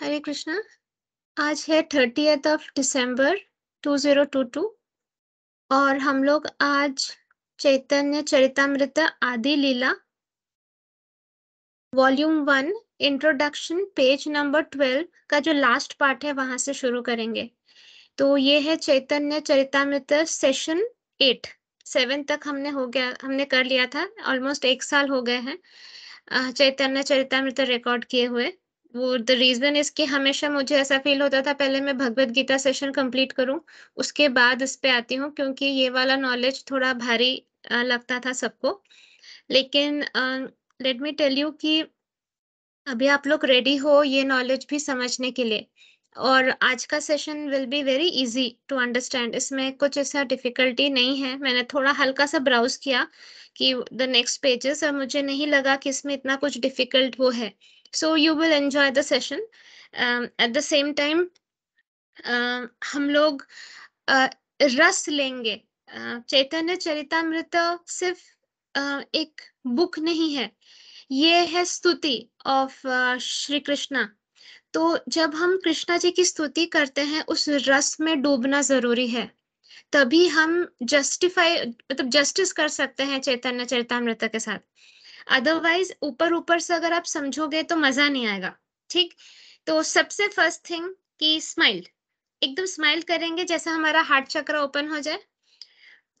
हरे कृष्णा आज है thirty of December two और हम लोग आज Chaitanya Charitamrita Adi Lila volume one introduction page number twelve का जो लास्ट पार्ट है वहां से शुरू करेंगे तो ये है Chaitanya Charitamrita session eight seven तक हमने हो गया हमने कर लिया था ऑलमोस्ट एक साल हो गए हैं चैतन्य चरितमृत रिकॉर्ड किए हुए वो द रीजन इज कि हमेशा मुझे ऐसा फील होता था पहले मैं भगवत गीता सेशन कंप्लीट करूं उसके बाद इस पे आती हूँ क्योंकि ये वाला नॉलेज थोड़ा भारी लगता था सबको लेकिन लेट मी टेल यू कि अभी आप लोग रेडी हो ये नॉलेज भी समझने के लिए और आज का session will be very easy to understand इसमें कुछ ऐसा डिफिकल्टी नहीं है मैंने थोड़ा हल्का सा ब्राउज किया कि द नेक्स्ट पेजेस और मुझे नहीं लगा कि इसमें इतना कुछ डिफिकल्ट वो है so you will enjoy the session um, at the same time uh, हम लोग uh, रस लेंगे uh, चैतन्य चरितमृत सिर्फ uh, एक बुक नहीं है ये है स्तुति ऑफ uh, श्री कृष्णा तो जब हम कृष्णा जी की स्तुति करते हैं उस रस में डूबना जरूरी है तभी हम जस्टिफाई मतलब तो जस्टिस कर सकते हैं चैतन्य चरितमृत के साथ अदरवाइज ऊपर ऊपर से अगर आप समझोगे तो मजा नहीं आएगा ठीक तो सबसे फर्स्ट थिंग की स्माइल एकदम स्माइल करेंगे जैसे हमारा हार्ट चक्र ओपन हो जाए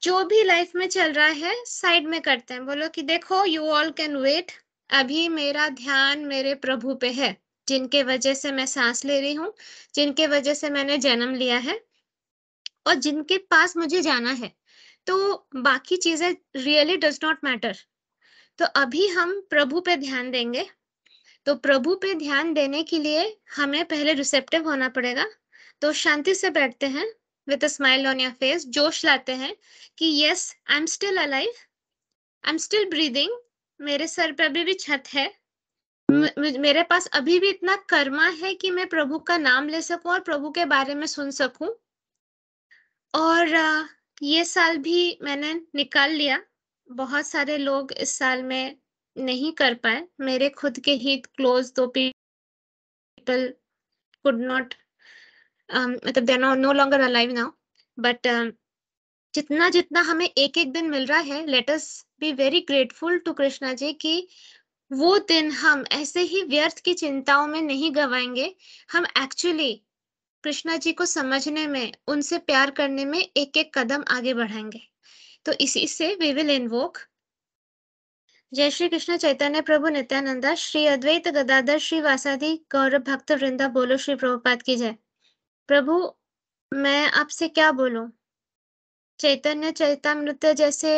जो भी लाइफ में चल रहा है साइड में करते हैं बोलो कि देखो यू ऑल कैन वेट अभी मेरा ध्यान मेरे प्रभु पे है जिनके वजह से मैं सांस ले रही हूँ जिनके वजह से मैंने जन्म लिया है और जिनके पास मुझे जाना है तो बाकी चीजें रियली डज नॉट मैटर तो अभी हम प्रभु पे ध्यान देंगे तो प्रभु पे ध्यान देने के लिए हमें पहले रिसेप्टिव होना पड़ेगा तो शांति से बैठते हैं with smile on your face जोश लाते हैं कि yes I am still alive I am still breathing मेरे सर पे अभी भी छत है मेरे पास अभी भी इतना कर्मा है कि मैं प्रभु का नाम ले सकूं और प्रभु के बारे में सुन सकूं और ये साल भी मैंने निकाल लिया बहुत सारे लोग इस साल में नहीं कर पाए मेरे खुद के ही क्लोज दो पीपल कुड नॉट मतलब they are no longer alive now but जितना जितना हमें एक एक दिन मिल रहा है let us be very grateful to Krishna ji कि वो दिन हम ऐसे ही व्यर्थ की चिंताओं में नहीं गवाएंगे हम एक्चुअली कृष्णा जी को समझने में उनसे प्यार करने में एक एक कदम आगे बढ़ाएंगे तो इसी से वी विल इन्वोक जय श्री कृष्ण चैतन्य प्रभु नित्यानंदा श्री अद्वैत गदाधर श्री वासादी गौरव भक्त वृंदा बोलो श्री प्रभुपाद की जय प्रभु मैं आपसे क्या बोलू चैतन्य चैतामृत जैसे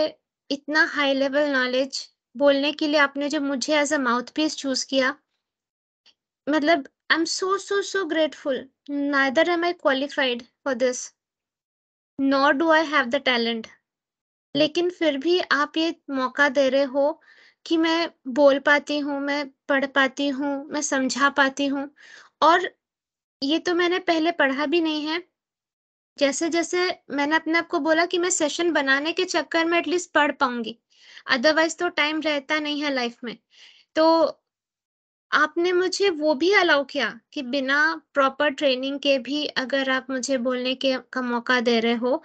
इतना हाई लेवल नॉलेज बोलने के लिए आपने जो मुझे as a mouthpiece choose किया मतलब I am so so so grateful neither am I qualified for this not do I have the talent लेकिन फिर भी आप ये मौका दे रहे हो कि मैं बोल पाती हूँ मैं पढ़ पाती हूँ मैं समझा पाती हूँ और ये तो मैंने पहले पढ़ा भी नहीं है जैसे जैसे मैंने अपने आप को बोला कि मैं सेशन बनाने के चक्कर में एटलीस्ट पढ़ पाऊंगी अदरवाइज तो टाइम रहता नहीं है लाइफ में तो आपने मुझे वो भी अलाउ किया कि बिना प्रॉपर ट्रेनिंग के भी अगर आप मुझे बोलने के का मौका दे रहे हो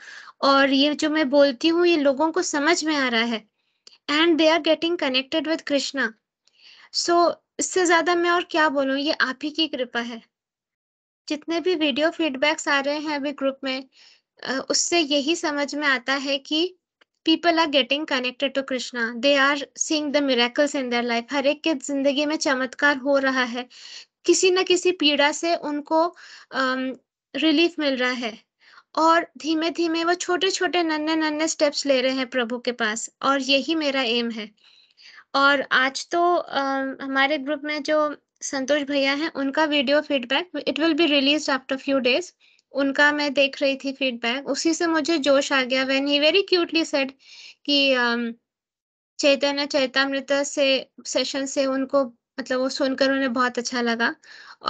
और ये जो मैं बोलती हूँ ये लोगों को समझ में आ रहा है and they are getting connected with Krishna so इससे ज़्यादा मैं और क्या बोलूँ ये आप ही की कृपा है जितने भी वीडियो फीडबैक्स आ रहे हैं अभी ग्रुप में उससे यही समझ में आता है कि people are getting connected to krishna they are seeing the miracles in their life हर एक के जिंदगी में चमत्कार हो रहा है किसी न किसी पीड़ा से उनको रिलीफ मिल रहा है और धीमे धीमे वो छोटे छोटे नन्हे नन्हे स्टेप्स ले रहे हैं प्रभु के पास और यही मेरा एम है और आज तो आ, हमारे ग्रुप में जो संतोष भैया हैं उनका video feedback it will be release after few days उनका मैं देख रही थी फीडबैक उसी से मुझे जोश आ गया when he very cutely said कि um, चैतन्य चैतामृत से सेशन से उनको मतलब वो सुनकर उन्हें बहुत अच्छा लगा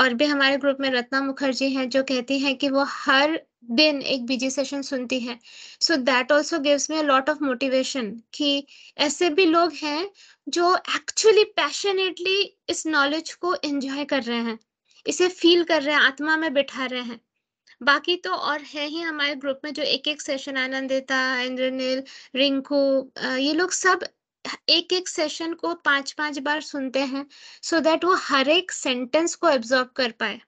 और भी हमारे ग्रुप में रत्ना मुखर्जी हैं जो कहती हैं कि वो हर दिन एक बीजी सेशन सुनती हैं so that also gives me lot of motivation कि ऐसे भी लोग हैं जो एक्चुअली पैशनेटली इस नॉलेज को एंजॉय कर रहे हैं इसे फील कर रहे हैं आत्मा में बिठा रहे हैं बाकी तो और है ही हमारे ग्रुप में जो एक एक सेशन देता इंद्रनील रिंकू ये लोग सब एक एक सेशन को पांच पांच बार सुनते हैं सो so दैट वो हर एक सेंटेंस को एब्जॉर्ब कर पाए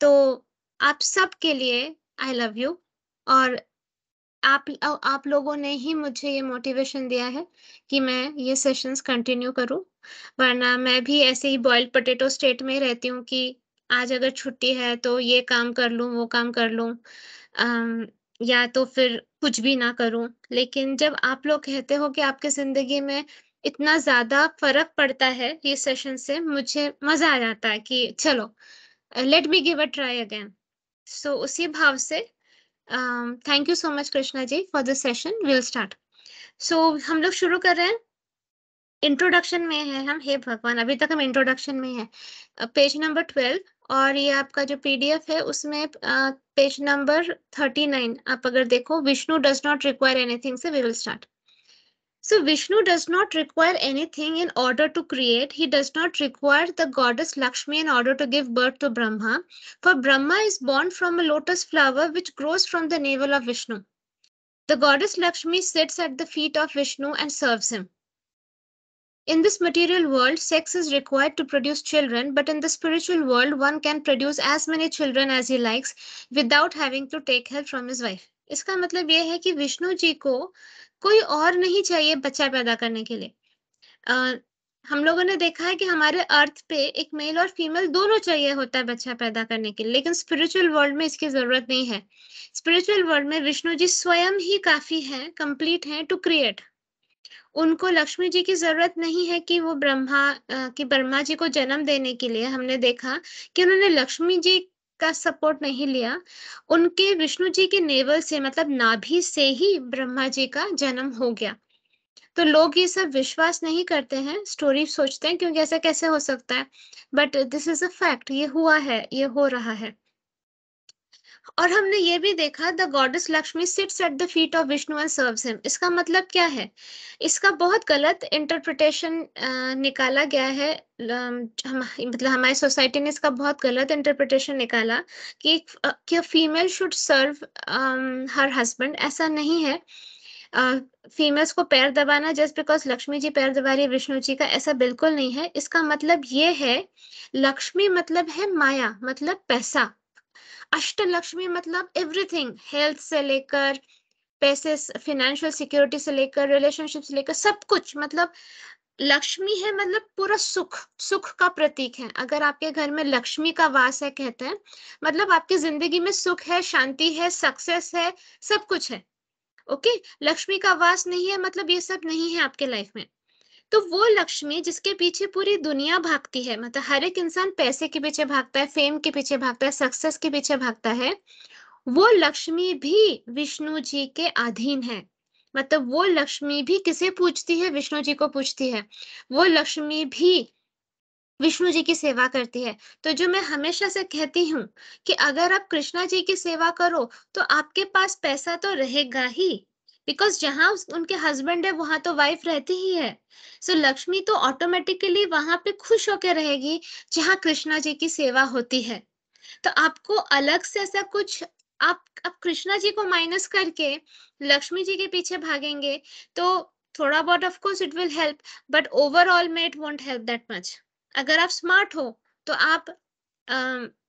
तो आप सब के लिए आई लव यू और आप आप लोगों ने ही मुझे ये मोटिवेशन दिया है कि मैं ये सेशंस कंटिन्यू करूं वरना मैं भी ऐसे ही बॉइल्ड पोटेटो स्टेट में रहती हूँ कि आज अगर छुट्टी है तो ये काम कर लूँ वो काम कर लूँ या तो फिर कुछ भी ना करूं लेकिन जब आप लोग कहते हो कि आपके जिंदगी में इतना ज्यादा फर्क पड़ता है ये सेशन से मुझे मजा आ जाता है कि चलो let me give a try again so उसी भाव से thank you so much Krishna ji for this session will start so हम लोग शुरू कर रहे हैं इंट्रोडक्शन में है हम हे भगवान अभी तक हम इंट्रोडक्शन में है पेज नंबर ट्वेल्व और ये आपका जो पीडीएफ है उसमें पेज नंबर थर्टी नाइन आप अगर देखो Vishnu does not require anything से we will start so Vishnu does not require anything in order to create he does not require the goddess Lakshmi in order to give birth to Brahma for Brahma is born from a lotus flower which grows from the navel of Vishnu the goddess Lakshmi sits at the feet of Vishnu and serves him In this material world, sex is required to produce children, but in the spiritual world, one can produce as many children as he likes without having to take help from his wife. iska matlab ye hai ki vishnu ji ko koi aur nahi chahiye bachcha paida karne ke liye हम लोगों ने देखा है कि हमारे earth पे एक mail और फीमेल दोनों चाहिए होता है बच्चा पैदा करने के लिए लेकिन स्पिरिचुअल वर्ल्ड में इसकी जरूरत नहीं है स्पिरिचुअल वर्ल्ड में विष्णु जी स्वयं ही काफी हैं कंप्लीट हैं टू क्रिएट उनको लक्ष्मी जी की जरूरत नहीं है कि वो ब्रह्मा की ब्रह्मा जी को जन्म देने के लिए हमने देखा कि उन्होंने लक्ष्मी जी का सपोर्ट नहीं लिया उनके विष्णु जी के नेवल से मतलब नाभि से ही ब्रह्मा जी का जन्म हो गया तो लोग ये सब विश्वास नहीं करते हैं स्टोरी सोचते हैं क्योंकि ऐसा कैसे हो सकता है but this is a fact ये हुआ है ये हो रहा है और हमने ये भी देखा the goddess Lakshmi sits at the feet of Vishnu and serves him इसका मतलब क्या है इसका बहुत गलत इंटरप्रिटेशन निकाला गया है हम मतलब हमारी सोसाइटी ने इसका बहुत गलत इंटरप्रिटेशन निकाला कि क्या female should serve her husband ऐसा नहीं है फीमेल्स uh, को पैर दबाना जस्ट बिकॉज लक्ष्मी जी पैर दबा रही है विष्णु जी का ऐसा बिल्कुल नहीं है इसका मतलब ये है लक्ष्मी मतलब है माया मतलब पैसा अष्टलक्ष्मी मतलब एवरीथिंग हेल्थ से लेकर पैसे फिनेंशियल सिक्योरिटी से लेकर रिलेशनशिप से लेकर सब कुछ मतलब लक्ष्मी है मतलब पूरा सुख सुख का प्रतीक है अगर आपके घर में लक्ष्मी का वास है कहते हैं मतलब आपकी जिंदगी में सुख है शांति है सक्सेस है सब कुछ है ओके लक्ष्मी का वास नहीं है मतलब ये सब नहीं है आपके लाइफ में तो वो लक्ष्मी जिसके पीछे पूरी दुनिया भागती है मतलब हर एक इंसान पैसे के पीछे भागता है फेम के पीछे भागता है सक्सेस के पीछे भागता है वो लक्ष्मी भी विष्णु जी के अधीन है मतलब वो लक्ष्मी भी किसे पूछती है विष्णु जी को पूछती है वो लक्ष्मी भी विष्णु जी की सेवा करती है तो जो मैं हमेशा से कहती हूँ कि अगर आप कृष्णा जी की सेवा करो तो आपके पास पैसा तो रहेगा ही बिकॉज जहाँ उनके हस्बैंड है वहां तो वाइफ रहती ही है सो so, लक्ष्मी तो ऑटोमेटिकली वहां पे खुश होकर रहेगी जहाँ कृष्णा जी की सेवा होती है तो आपको अलग से ऐसा कुछ आप अब कृष्णा जी को माइनस करके लक्ष्मी जी के पीछे भागेंगे तो थोड़ा बहुत of course it will help but overall में it won't help that much अगर आप स्मार्ट हो तो आप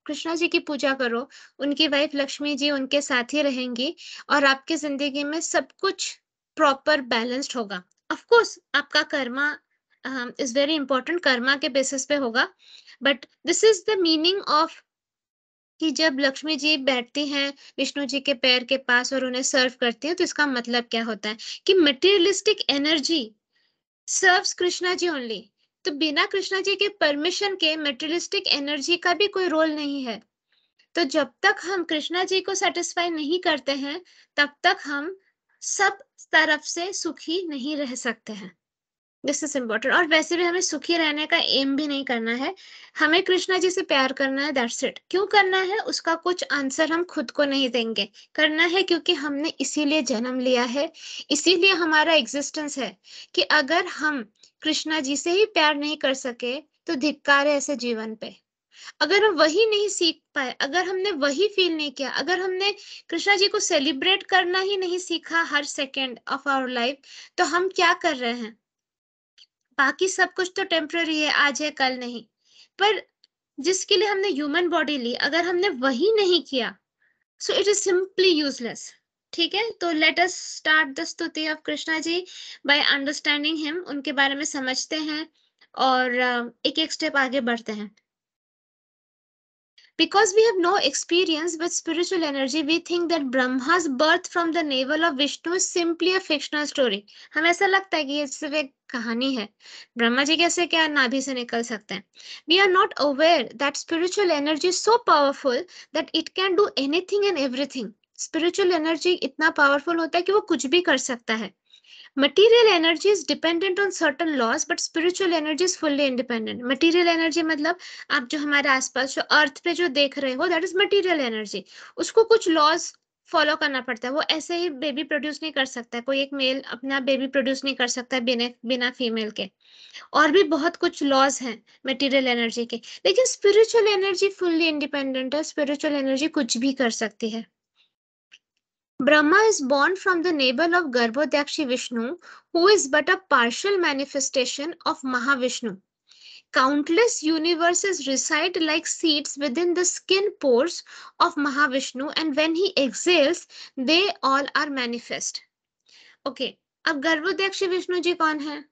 कृष्णा जी की पूजा करो उनकी वाइफ लक्ष्मी जी उनके साथ ही रहेंगी और आपकी जिंदगी में सब कुछ प्रॉपर बैलेंस्ड होगा ऑफ कोर्स आपका karma is very important karma के बेसिस पे होगा but this is the meaning of कि जब लक्ष्मी जी बैठती हैं विष्णु जी के पैर के पास और उन्हें सर्व करती हैं तो इसका मतलब क्या होता है कि materialistic energy serves Krishna ji only तो बिना कृष्णा जी के परमिशन के मेटेरियलिस्टिक एनर्जी का भी कोई रोल नहीं है तो जब तक हम कृष्णा जी को सेटिस्फाई नहीं करते हैं तब तक हम सब तरफ से सुखी नहीं रह सकते हैं दिस इज इम्पोर्टेंट और वैसे भी हमें सुखी रहने का एम भी नहीं करना है हमें कृष्णा जी से प्यार करना है दैट्स इट क्यों करना है उसका कुछ आंसर हम खुद को नहीं देंगे करना है क्योंकि हमने इसीलिए जन्म लिया है इसीलिए हमारा एग्जिस्टेंस है कि अगर हम कृष्णा जी से ही प्यार नहीं कर सके तो धिक्कार है ऐसे जीवन पे अगर हम वही नहीं सीख पाए अगर हमने वही फील नहीं किया अगर हमने कृष्णा जी को सेलिब्रेट करना ही नहीं सीखा हर सेकेंड ऑफ आवर लाइफ तो हम क्या कर रहे हैं बाकी सब कुछ तो टेम्पररी है आज है कल नहीं पर जिसके लिए हमने ह्यूमन बॉडी ली अगर हमने वही नहीं किया so it is simply useless ठीक है तो let us start the stuti of Krishna ji by understanding him उनके बारे में समझते हैं और एक एक स्टेप आगे बढ़ते हैं because we have no experience with spiritual energy we think that Brahma's birth from the navel of Vishnu simply a fictional story हमें ऐसा लगता है कि ये सिर्फ एक कहानी है ब्रह्मा जी कैसे क्या नाभि से निकल सकते हैं we are not aware that spiritual energy so powerful that it can do anything and everything spiritual energy इतना पावरफुल होता है कि वो कुछ भी कर सकता है material energy is dependent on certain laws but spiritual energy is fully independent material energy मतलब आप जो हमारे आसपास जो अर्थ पे जो देख रहे हो दैट इज मटेरियल एनर्जी उसको कुछ लॉस फॉलो करना पड़ता है वो ऐसे ही बेबी प्रोड्यूस नहीं कर सकता है कोई एक मेल अपना बेबी प्रोड्यूस नहीं कर सकता है बिना बिना फीमेल के और भी बहुत कुछ लॉज हैं मटेरियल एनर्जी के लेकिन स्पिरिचुअल एनर्जी फुल्ली इंडिपेंडेंट है स्पिरिचुअल एनर्जी कुछ भी कर सकती है Brahma is born from the navel of Garbhodakshi Vishnu, who is but a partial manifestation of Mahavishnu. Countless universes reside like seeds within the skin pores of Mahavishnu, and when he exhales, they all are manifest. Okay, अब गर्भोदक्ष विष्णु जी कौन है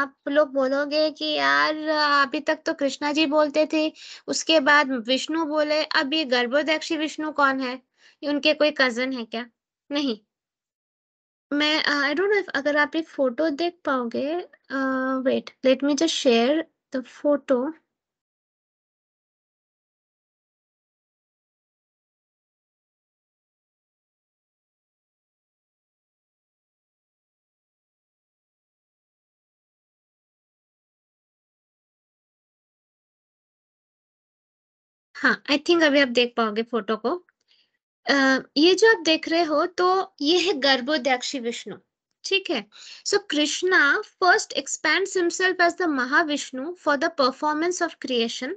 आप लोग बोलोगे कि यार अभी तक तो कृष्णा जी बोलते थे उसके बाद विष्णु बोले अब ये गर्भोदक्ष विष्णु कौन है उनके कोई कजन है क्या नहीं। मैं आई डोंट नो इफ अगर आप एक फ़ोटो देख पाओगे wait let me just share the photo. हाँ, आई थिंक अभी आप देख पाओगे फ़ोटो को। ये जो आप देख रहे हो तो ये है गर्भोदयाक्षी विष्णु ठीक है so Krishna first expand himself as the Mahavishnu for the performance of creation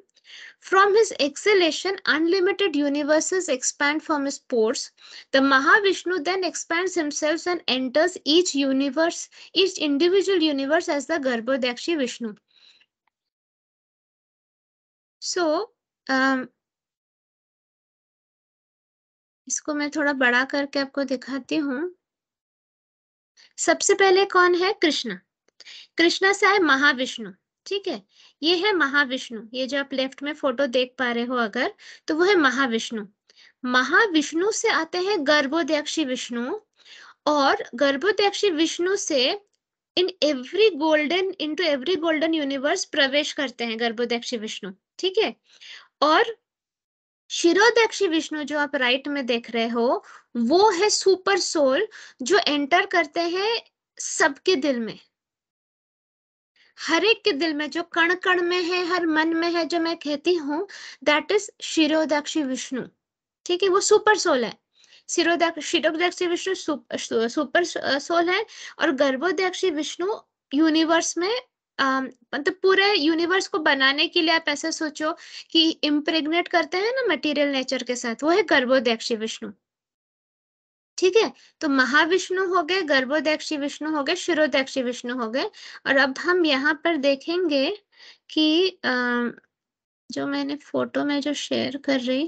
From his exhalation, unlimited universes expand from his pores. The Mahavishnu then expands himself and enters each universe, each individual universe as the Garbhodakshi Vishnu. So, um, इसको मैं थोड़ा बड़ा करके आपको दिखाती हूँ सबसे पहले कौन है कृष्णा कृष्णा से आए महाविष्णु ठीक है ये है महाविष्णु ये जो आप लेफ्ट में फोटो देख पा रहे हो अगर तो वो है महाविष्णु महाविष्णु से आते हैं गर्भोदयक्षी विष्णु और गर्भोदयक्षी विष्णु से in every golden into every golden universe प्रवेश करते हैं गर्भोदयक्षी विष्णु ठीक है और शिरोदक्षी विष्णु जो आप राइट में देख रहे हो वो है सुपर सोल जो एंटर करते हैं सबके दिल में हर एक के दिल में जो कण कण में है हर मन में है जो मैं कहती हूँ दैट इज शिरोदक्षी विष्णु ठीक है वो सुपर सोल है शिरोदक्षी विष्णु सुपर सोल है और गर्भोदक्षी विष्णु यूनिवर्स में मतलब पूरे यूनिवर्स को बनाने के लिए आप ऐसा सोचो कि इम्प्रेगनेट करते हैं ना मटेरियल नेचर के साथ वो है गर्भोदयक्षी विष्णु ठीक है तो महाविष्णु हो गए गर्भोदयक्षी विष्णु हो गए शिरोदयक्षी विष्णु हो गए और अब हम यहाँ पर देखेंगे कि जो मैंने फोटो में जो शेयर कर रही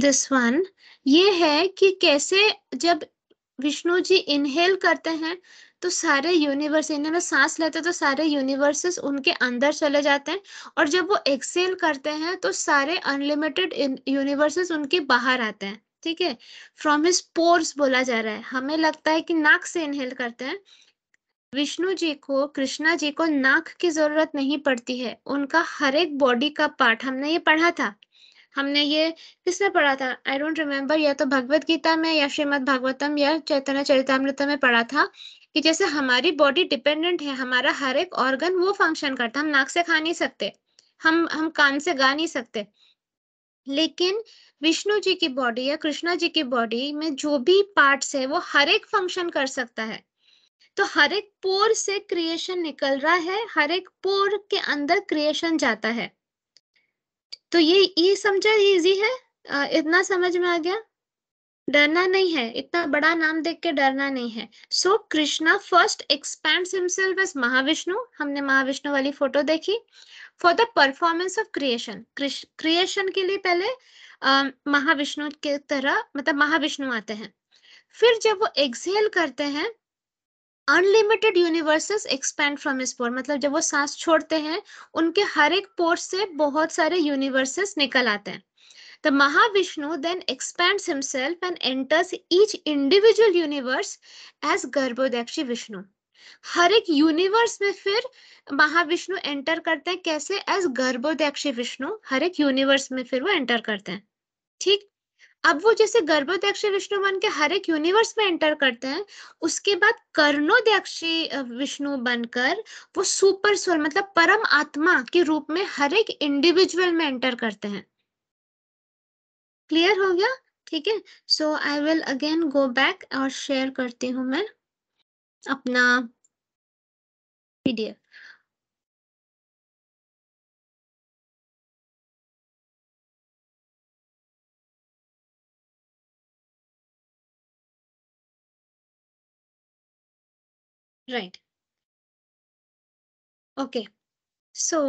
दिस वन ये है कि कैसे जब विष्णु जी इनहेल करते हैं तो सारे यूनिवर्स इन्हें सांस लेते हैं तो सारे यूनिवर्सेस उनके अंदर चले जाते हैं और जब वो एक्सेल करते हैं तो सारे अनलिमिटेड यूनिवर्सेस उनके बाहर आते हैं ठीक है फ्रॉम हिज पोर्स बोला जा रहा है हमें लगता है कि नाक से इनहेल करते हैं विष्णु जी को कृष्णा जी को नाक की जरूरत नहीं पड़ती है उनका हर एक बॉडी का पार्ट हमने ये पढ़ा था हमने ये किसने पढ़ा था आई डोंट रिमेम्बर या तो भगवत गीता में या श्रीमद भागवतम या चैतन्य चरितमृत में पढ़ा था कि जैसे हमारी बॉडी डिपेंडेंट है हमारा हर एक ऑर्गन वो फंक्शन करता है हम नाक से खा नहीं सकते हम हम कान से गा नहीं सकते लेकिन विष्णु जी की बॉडी या कृष्णा जी की बॉडी में जो भी पार्ट्स है वो हर एक फंक्शन कर सकता है तो हर एक पोर से क्रिएशन निकल रहा है हर एक पोर के अंदर क्रिएशन जाता है तो ये ये समझा इजी है आ, इतना समझ में आ गया डरना नहीं है इतना बड़ा नाम देख के डरना नहीं है so Krishna first expand himself as Mahavishnu हमने महाविष्णु वाली फोटो देखी for the performance of creation creation के लिए पहले महाविष्णु के तरह मतलब महाविष्णु आते हैं फिर जब वो एक्सहेल करते हैं अनलिमिटेड यूनिवर्सेस एक्सपैंड फ्रॉम इस पोर मतलब जब वो सांस छोड़ते हैं उनके हर एक पोर से बहुत सारे यूनिवर्सेस निकल आते हैं The Mahavishnu then expands himself and enters each individual universe as Garbhodakshi Vishnu. हर एक यूनिवर्स में फिर महाविष्णु एंटर करते हैं कैसे एज गर्भोदक्षी विष्णु हर एक यूनिवर्स में फिर वो एंटर करते हैं ठीक अब वो जैसे गर्भोदक्षी विष्णु बन के हर एक यूनिवर्स में एंटर करते हैं उसके बाद कर्णोदक्षी विष्णु बनकर वो सुपर सोल मतलब परम आत्मा के रूप में हर एक इंडिविजुअल में एंटर करते हैं क्लियर हो गया ठीक है so I will again go back और शेयर करती हूँ मैं अपना पीडीएफ राइट ओके सो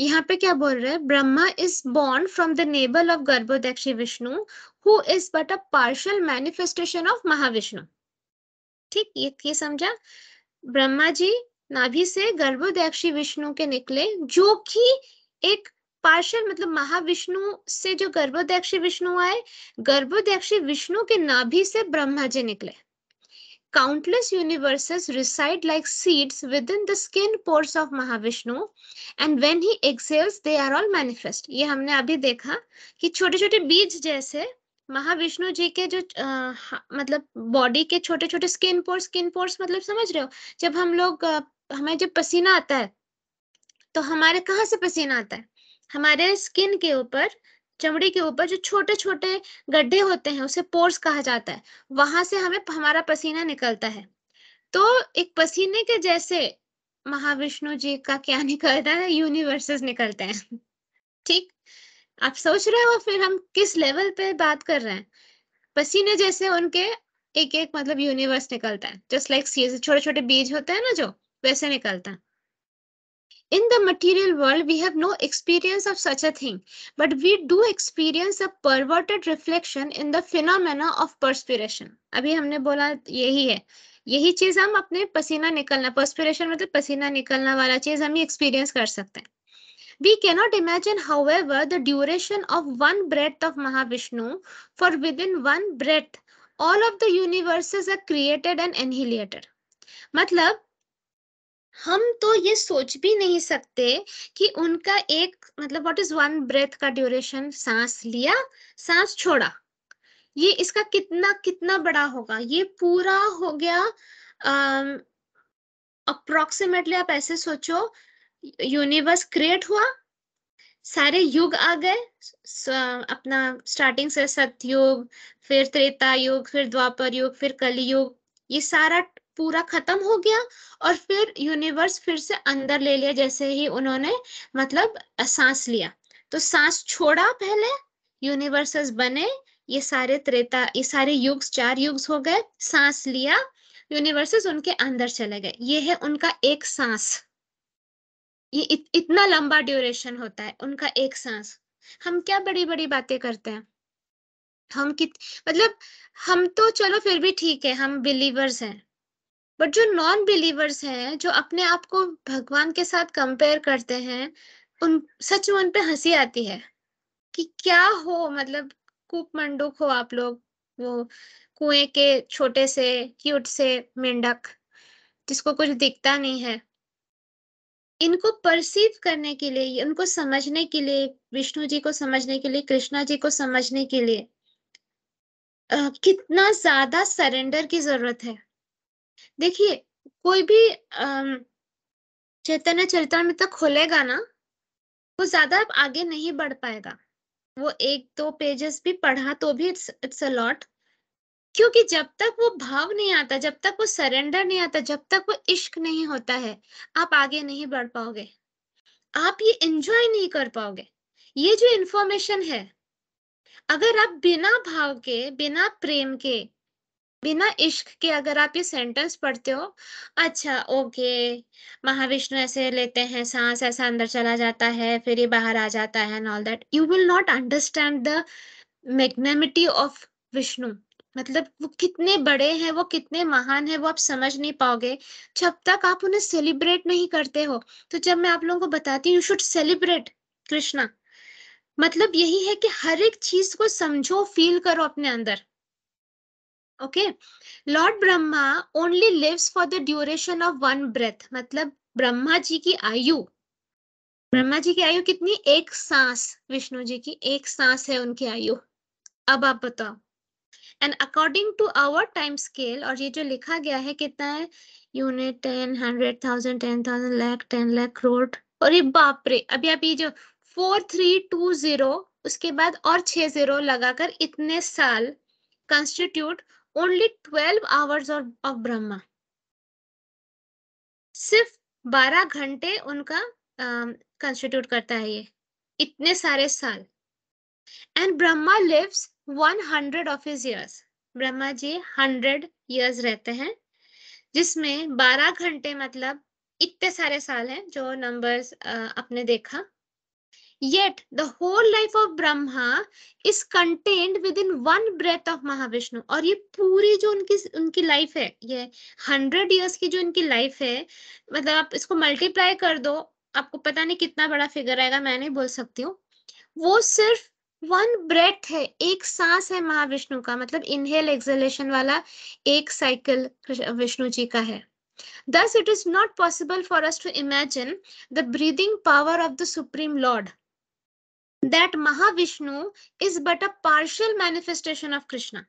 यहाँ पे क्या बोल रहे हैं Brahma is born from the navel of Garbhodakashayi Vishnu who is but a partial manifestation of Mahavishnu ठीक ये, ये समझा ब्रह्मा जी नाभि से गर्भोदक्षी विष्णु के निकले जो कि एक पार्शल मतलब महाविष्णु से जो गर्भोदक्षी विष्णु आए गर्भोदक्षी विष्णु के नाभि से ब्रह्मा जी निकले countless universes reside like seeds within the skin pores of Mahavishnu and when he exhales they are all manifest. ये हमने अभी देखा कि छोटे छोटे बीज जैसे महाविष्णु जी के जो आ, मतलब बॉडी के छोटे छोटे स्किन पोर्स स्किन पोर्स मतलब समझ रहे हो जब हम लोग हमें जब पसीना आता है तो हमारे कहाँ से पसीना आता है हमारे स्किन के ऊपर चमड़ी के ऊपर जो छोटे छोटे गड्ढे होते हैं उसे पोर्स कहा जाता है वहां से हमें हमारा पसीना निकलता है तो एक पसीने के जैसे महाविष्णु जी का क्या निकलता है यूनिवर्सेस निकलते हैं ठीक आप सोच रहे हो फिर हम किस लेवल पे बात कर रहे हैं पसीने जैसे उनके एक एक मतलब यूनिवर्स निकलता है जस्ट लाइक सी छोटे छोटे बीज होते हैं ना जो वैसे निकलता है in the material world we have no experience of such a thing but we do experience a perverted reflection in the phenomena of perspiration abhi humne bola yahi hai yahi cheez hum apne पसीना nikalna perspiration matlab पसीना nikalna wala cheez hum experience kar sakte हैं We cannot imagine, however, the duration of one breath of Mahavishnu, for within one breath, all of the universes are created and annihilated. matlab हम तो ये सोच भी नहीं सकते कि उनका एक मतलब व्हाट इज वन ब्रेथ का ड्यूरेशन सांस लिया सांस छोड़ा ये इसका कितना कितना बड़ा होगा ये पूरा हो गया अप्रोक्सीमेटली आप ऐसे सोचो यूनिवर्स क्रिएट हुआ सारे युग आ गए अपना स्टार्टिंग से सत्युग फिर त्रेता युग फिर द्वापर युग फिर कलयुग ये सारा पूरा खत्म हो गया और फिर यूनिवर्स फिर से अंदर ले लिया जैसे ही उन्होंने मतलब सांस लिया तो सांस छोड़ा पहले यूनिवर्सेस बने ये सारे त्रेता ये सारे युग्स चार युग्स हो गए सांस लिया यूनिवर्सेस उनके अंदर चले गए ये है उनका एक सांस ये इत, इतना लंबा ड्यूरेशन होता है उनका एक सांस हम क्या बड़ी बड़ी बातें करते हैं हम कित मतलब हम तो चलो फिर भी ठीक है हम बिलीवर्स हैं बट जो नॉन बिलीवर्स हैं जो अपने आप को भगवान के साथ कंपेयर करते हैं उन सच में उन पे हंसी आती है कि क्या हो मतलब कूप मंडूक हो आप लोग वो कुएं के छोटे से क्यूट से मेंढक जिसको कुछ दिखता नहीं है इनको परसीव करने के लिए उनको समझने के लिए विष्णु जी को समझने के लिए कृष्णा जी को समझने के लिए आ, कितना ज्यादा सरेंडर की जरूरत है देखिए कोई भी चैतन्य चरित्र में चरितामृत तो खोलेगा ना वो ज्यादा आगे नहीं बढ़ पाएगा वो एक दो पेजेस भी पढ़ा तो भी इट्स इट्स अलॉट क्योंकि जब तक वो भाव नहीं आता जब तक वो सरेंडर नहीं आता जब तक वो इश्क नहीं होता है आप आगे नहीं बढ़ पाओगे आप ये एंजॉय नहीं कर पाओगे ये जो इंफॉर्मेशन है अगर आप बिना भाव के बिना प्रेम के बिना इश्क के अगर आप ये सेंटेंस पढ़ते हो अच्छा ओके महाविष्णु ऐसे लेते हैं सांस ऐसा अंदर चला जाता है फिर ये बाहर आ जाता है and all that you will not understand the magnanimity of Vishnu मतलब वो कितने बड़े हैं वो कितने महान हैं वो आप समझ नहीं पाओगे जब तक आप उन्हें सेलिब्रेट नहीं करते हो तो जब मैं आप लोगों को बताती हूँ यू शुड सेलिब्रेट कृष्णा मतलब यही है कि हर एक चीज को समझो फील करो अपने अंदर okay lord Brahma only lives for the duration of one breath मतलब ब्रह्मा जी की आयु ब्रह्मा जी की आयु कितनी एक सांस विष्णु जी की एक सांस है उनकी आयु अब आप बताओ and according to our time scale और ये जो लिखा गया है कितना है unit ten hundred thousand ten thousand lakh ten lakh crore और ये बापरे अभी आप ये जो फोर थ्री टू जीरो उसके बाद और छह जीरो लगाकर इतने साल constitute only 12 hours of, of Brahma. सिर्फ 12 घंटे उनका कंस्टिट्यूट uh, करता है ये इतने सारे साल and Brahma lives 100 of his years Brahma ji 100 years रहते हैं जिसमें 12 घंटे मतलब इतने सारे साल हैं जो नंबर्स uh, अपने देखा Yet the whole life of Brahma is contained within one breath of Mahavishnu. और ये पूरी जो उनकी उनकी लाइफ है ये हंड्रेड ईयर्स की जो उनकी लाइफ है मतलब आप इसको मल्टीप्लाई कर दो आपको पता नहीं कितना बड़ा फिगर आएगा मैं नहीं बोल सकती हूँ वो सिर्फ वन ब्रेथ है एक सांस है महाविष्णु का मतलब इनहेल एक्सलेशन वाला एक साइकिल विष्णु जी का है दस it is not possible for us to imagine the breathing power of the supreme lord that Mahavishnu is but a partial manifestation of Krishna.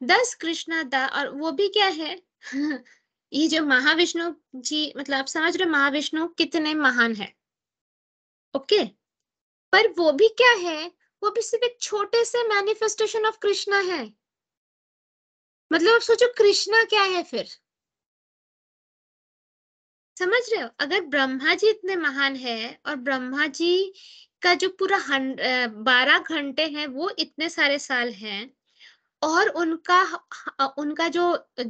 Thus Krishna da और wo bhi kya hai ये जो महाविष्णु जी मतलब आप समझ रहे महाविष्णु कितने महान है ओके पर वो भी क्या है वो भी सिर्फ एक छोटे से मैनिफेस्टेशन ऑफ कृष्णा है मतलब आप सोचो कृष्णा क्या है फिर समझ रहे हो अगर ब्रह्मा जी इतने महान है और ब्रह्मा जी का जो पूरा बारह घंटे हैं वो इतने सारे साल हैं और उनका उनका जो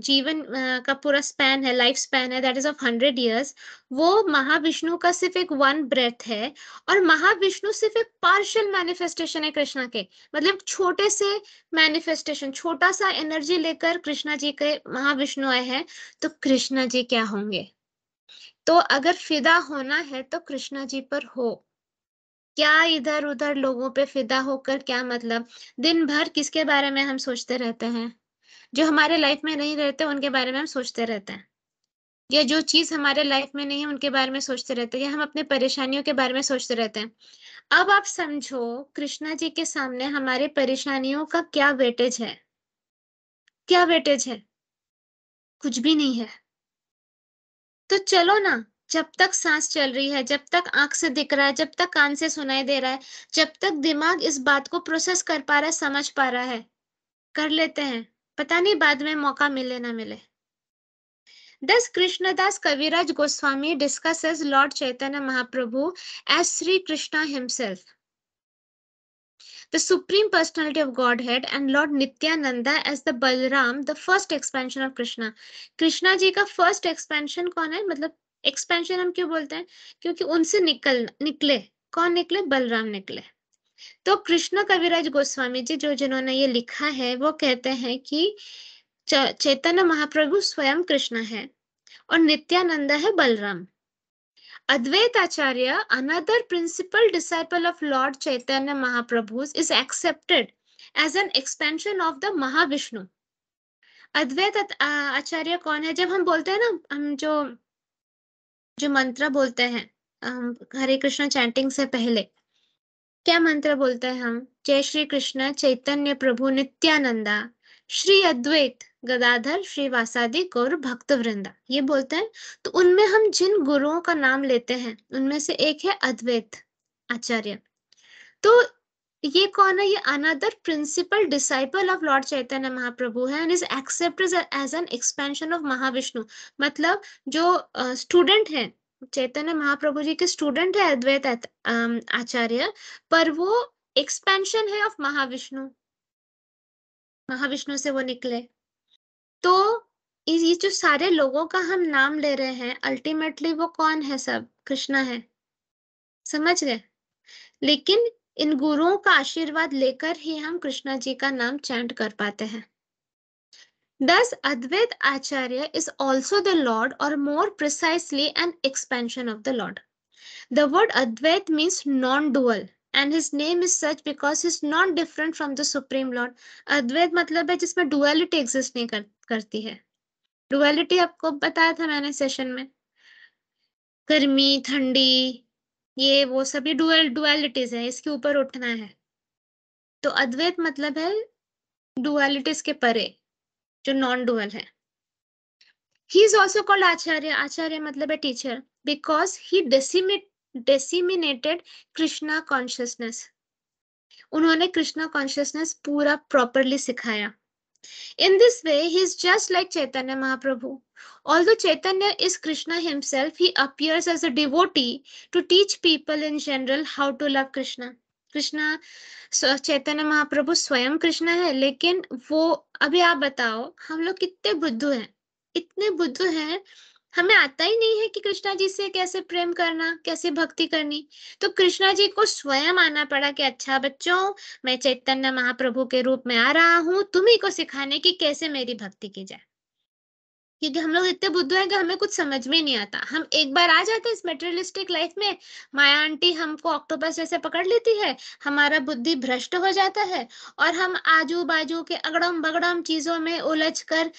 जीवन का पूरा स्पैन है लाइफ स्पैन है that is of hundred years वो महाविष्णु का सिर्फ एक वन ब्रेथ है और महाविष्णु सिर्फ एक पार्शियल मैनिफेस्टेशन है कृष्णा के मतलब छोटे से मैनिफेस्टेशन छोटा सा एनर्जी लेकर कृष्णा जी के महाविष्णु आए हैं तो कृष्णा जी क्या होंगे तो अगर फिदा होना है तो कृष्णा जी पर हो क्या इधर उधर लोगों पे फिदा होकर क्या मतलब दिन भर किसके बारे में हम सोचते रहते हैं जो हमारे लाइफ में नहीं रहते उनके बारे में हम सोचते रहते हैं या जो चीज हमारे लाइफ में नहीं है उनके बारे में सोचते रहते हैं या हम अपने परेशानियों के बारे में सोचते रहते हैं अब आप समझो कृष्णा जी के सामने हमारे परेशानियों का क्या वेटेज है क्या वेटेज है कुछ भी नहीं है तो चलो ना जब तक सांस चल रही है जब तक आंख से दिख रहा है जब तक कान से सुनाई दे रहा है जब तक दिमाग इस बात को प्रोसेस कर पा रहा है समझ पा रहा है कर लेते हैं पता नहीं बाद में मौका मिले ना मिले दस Krishnadas Kaviraj Goswami discuss lord Chaitanya Mahaprabhu as Shri Krishna himself the supreme personality of godhead and lord Nityananda as the Balaram the first expansion of Krishna Krishna ji का फर्स्ट एक्सपेंशन कौन है मतलब एक्सपेंशन हम क्यों बोलते हैं क्योंकि उनसे निकल निकले कौन निकले बलराम निकले तो कृष्ण कविराज गोस्वामी जी जो जिन्होंने ये लिखा है वो कहते हैं कि चैतन्य महाप्रभु स्वयं कृष्ण है और नित्यानंद है Balaram Advaita Acharya another principal disciple of lord Chaitanya Mahaprabhu is accepted as an expansion of the Mahavishnu Advaita Acharya कौन है जब हम बोलते हैं ना हम जो जो मंत्र बोलते हैं हम हरे कृष्ण चैंटिंग से पहले क्या मंत्र बोलते हैं हम जय श्री कृष्ण चैतन्य प्रभु नित्यानंदा श्री अद्वैत गदाधर वासादि गौर भक्त वृंदा ये बोलते हैं तो उनमें हम जिन गुरुओं का नाम लेते हैं उनमें से एक है अद्वैत आचार्य तो ये कौन है ये another principal disciple of lord Chaitanya Mahaprabhu है and is accepted as an expansion of Mahavishnu मतलब जो स्टूडेंट uh, है चैतन्य महाप्रभु जी के स्टूडेंट है अद्वैत आचार्य पर वो एक्सपेंशन है ऑफ महाविष्णु महाविष्णु से वो निकले तो ये जो सारे लोगों का हम नाम ले रहे हैं अल्टीमेटली वो कौन है सब कृष्णा है समझ गए लेकिन इन गुरुओं का आशीर्वाद लेकर ही हम कृष्णा जी का नाम चैंट कर पाते हैं Thus, Advait Acharya is also the Lord, or more precisely, an expansion of the Lord. The word Advait means non dual, and his name is such because he's not different from the Supreme Lord. Advait मतलब है जिसमें duality exist नहीं कर, करती है Duality आपको बताया था मैंने सेशन में गर्मी ठंडी ये वो सभी डुअल डुअलिटीज है इसके ऊपर उठना है तो अद्वैत मतलब है डुअलिटीज के परे जो नॉन डुअल है he is also called Acharya Acharya मतलब है teacher because he disseminated Krishna consciousness उन्होंने कृष्णा कॉन्शियसनेस पूरा प्रॉपरली सिखाया In this way, he is just like Chaitanya Mahaprabhu. Although Chaitanya is Krishna himself, he appears as a devotee to teach people in general how to love Krishna. Krishna Chaitanya Mahaprabhu स्वयं कृष्ण है लेकिन वो अभी आप बताओ हम लोग कितने बुद्धू हैं इतने बुद्धू हैं हमें आता ही नहीं है कि कृष्णा जी से कैसे प्रेम करना कैसे भक्ति करनी तो कृष्णा जी को स्वयं आना पड़ा कि अच्छा बच्चों मैं चैतन्य महाप्रभु के रूप में आ रहा हूँ तुम्ही को सिखाने की कैसे मेरी भक्ति की जाए क्योंकि हम लोग इतने बुद्ध हैं कि हमें कुछ समझ में नहीं आता हम एक बार आ जाते इस मेटेरियलिस्टिक लाइफ में माया आंटी हमको ऑक्टोपस जैसे पकड़ लेती है हमारा बुद्धि भ्रष्ट हो जाता है और हम आजू बाजू के अगड़म बगड़म चीजों में उलझ कर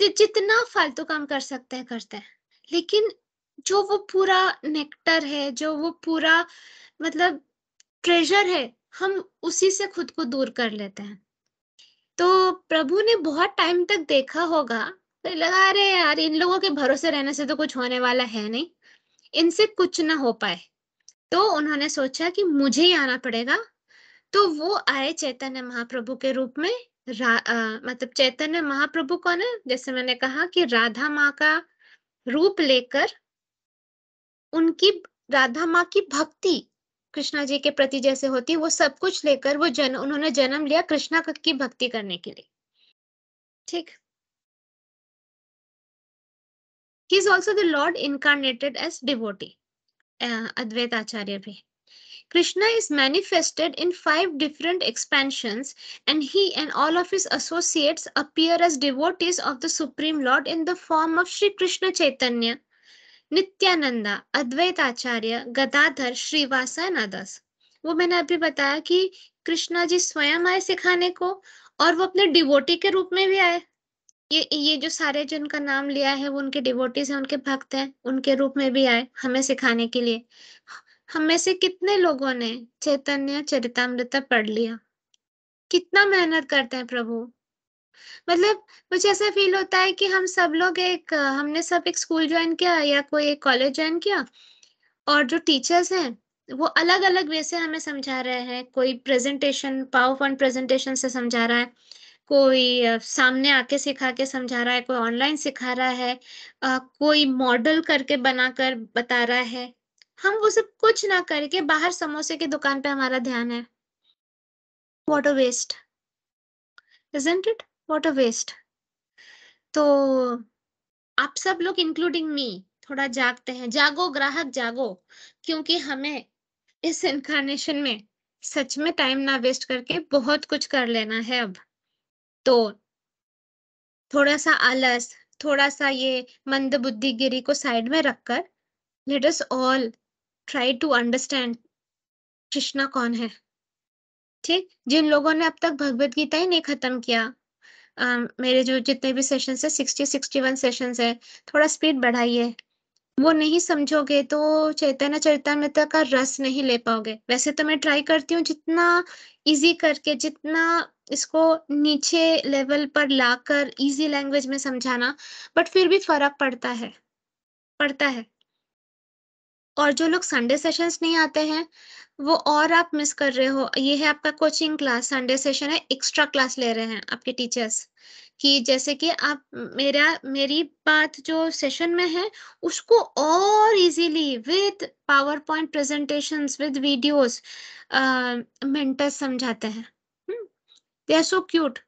जितना फालतू काम कर सकते हैं करते हैं लेकिन जो वो पूरा नेक्टर है जो वो पूरा मतलब ट्रेजर है हम उसी से खुद को दूर कर लेते हैं तो प्रभु ने बहुत टाइम तक देखा होगा तो लगा अरे यार इन लोगों के भरोसे रहने से तो कुछ होने वाला है नहीं इनसे कुछ ना हो पाए तो उन्होंने सोचा कि मुझे ही आना पड़ेगा तो वो आए चैतन्य महाप्रभु के रूप में आ, मतलब चैतन्य महाप्रभु कौन है जैसे मैंने कहा कि राधा माँ का रूप लेकर उनकी राधा माँ की भक्ति कृष्णा जी के प्रति जैसे होती वो सब कुछ लेकर वो जन उन्होंने जन्म लिया कृष्णा की भक्ति करने के लिए ठीक he is also the lord incarnated as devotee Advaita Acharya भी Krishna is manifested in five different expansions, and he and all of his associates appear as devotees of the Supreme Lord in the form of Sri Krishna Chaitanya, Nityananda, advaita acharya Gadadhar, Srivasa, and others. वो मैंने अभी बताया कि कृष्णा जी स्वयं आए सिखाने को और वो अपने डिवोटी के रूप में भी आए ये ये जो सारे जो उनका नाम लिया है वो उनके डिवोटीज हैं उनके भक्त हैं उनके रूप में भी आए हमें सिखाने के लिए हम में से कितने लोगों ने चैतन्य चरितमृत पढ़ लिया कितना मेहनत करते हैं प्रभु मतलब मुझे ऐसा फील होता है कि हम सब लोग एक हमने सब एक स्कूल ज्वाइन किया या कोई एक कॉलेज ज्वाइन किया और जो टीचर्स हैं वो अलग अलग वे से हमें समझा रहे हैं कोई प्रेजेंटेशन पावर पॉइंट प्रेजेंटेशन से समझा रहा है कोई सामने आके सिखा के समझा रहा है कोई ऑनलाइन सिखा रहा है कोई मॉडल करके बनाकर बता रहा है हम वो सब कुछ ना करके बाहर समोसे की दुकान पे हमारा ध्यान है what a waste isn't it what a waste तो आप सब लोग इंक्लूडिंग मी थोड़ा जागते हैं जागो ग्राहक जागो क्योंकि हमें इस इनकारनेशन में सच में टाइम ना वेस्ट करके बहुत कुछ कर लेना है अब तो थोड़ा सा आलस थोड़ा सा ये मंद बुद्धिगिरी को साइड में रखकर let us all try to understand Krishna कौन है ठीक जिन लोगों ने अब तक भगवत गीता ही नहीं खत्म किया Uh, मेरे जो जितने भी सेशन है सिक्सटी सिक्सटी वन सेशन है थोड़ा स्पीड बढ़ाइए वो नहीं समझोगे तो चैतन्य चरितमृत का रस नहीं ले पाओगे वैसे तो मैं ट्राई करती हूँ जितना इजी करके जितना इसको नीचे लेवल पर लाकर इजी लैंग्वेज में समझाना बट फिर भी फर्क पड़ता है पड़ता है और जो लोग संडे सेशंस नहीं आते हैं वो और आप मिस कर रहे हो ये है आपका कोचिंग क्लास संडे सेशन है एक्स्ट्रा क्लास ले रहे हैं आपके टीचर्स कि जैसे कि आप मेरा मेरी बात जो सेशन में है उसको और easily with power point presentation with videos mentors समझाते हैं दे सो क्यूट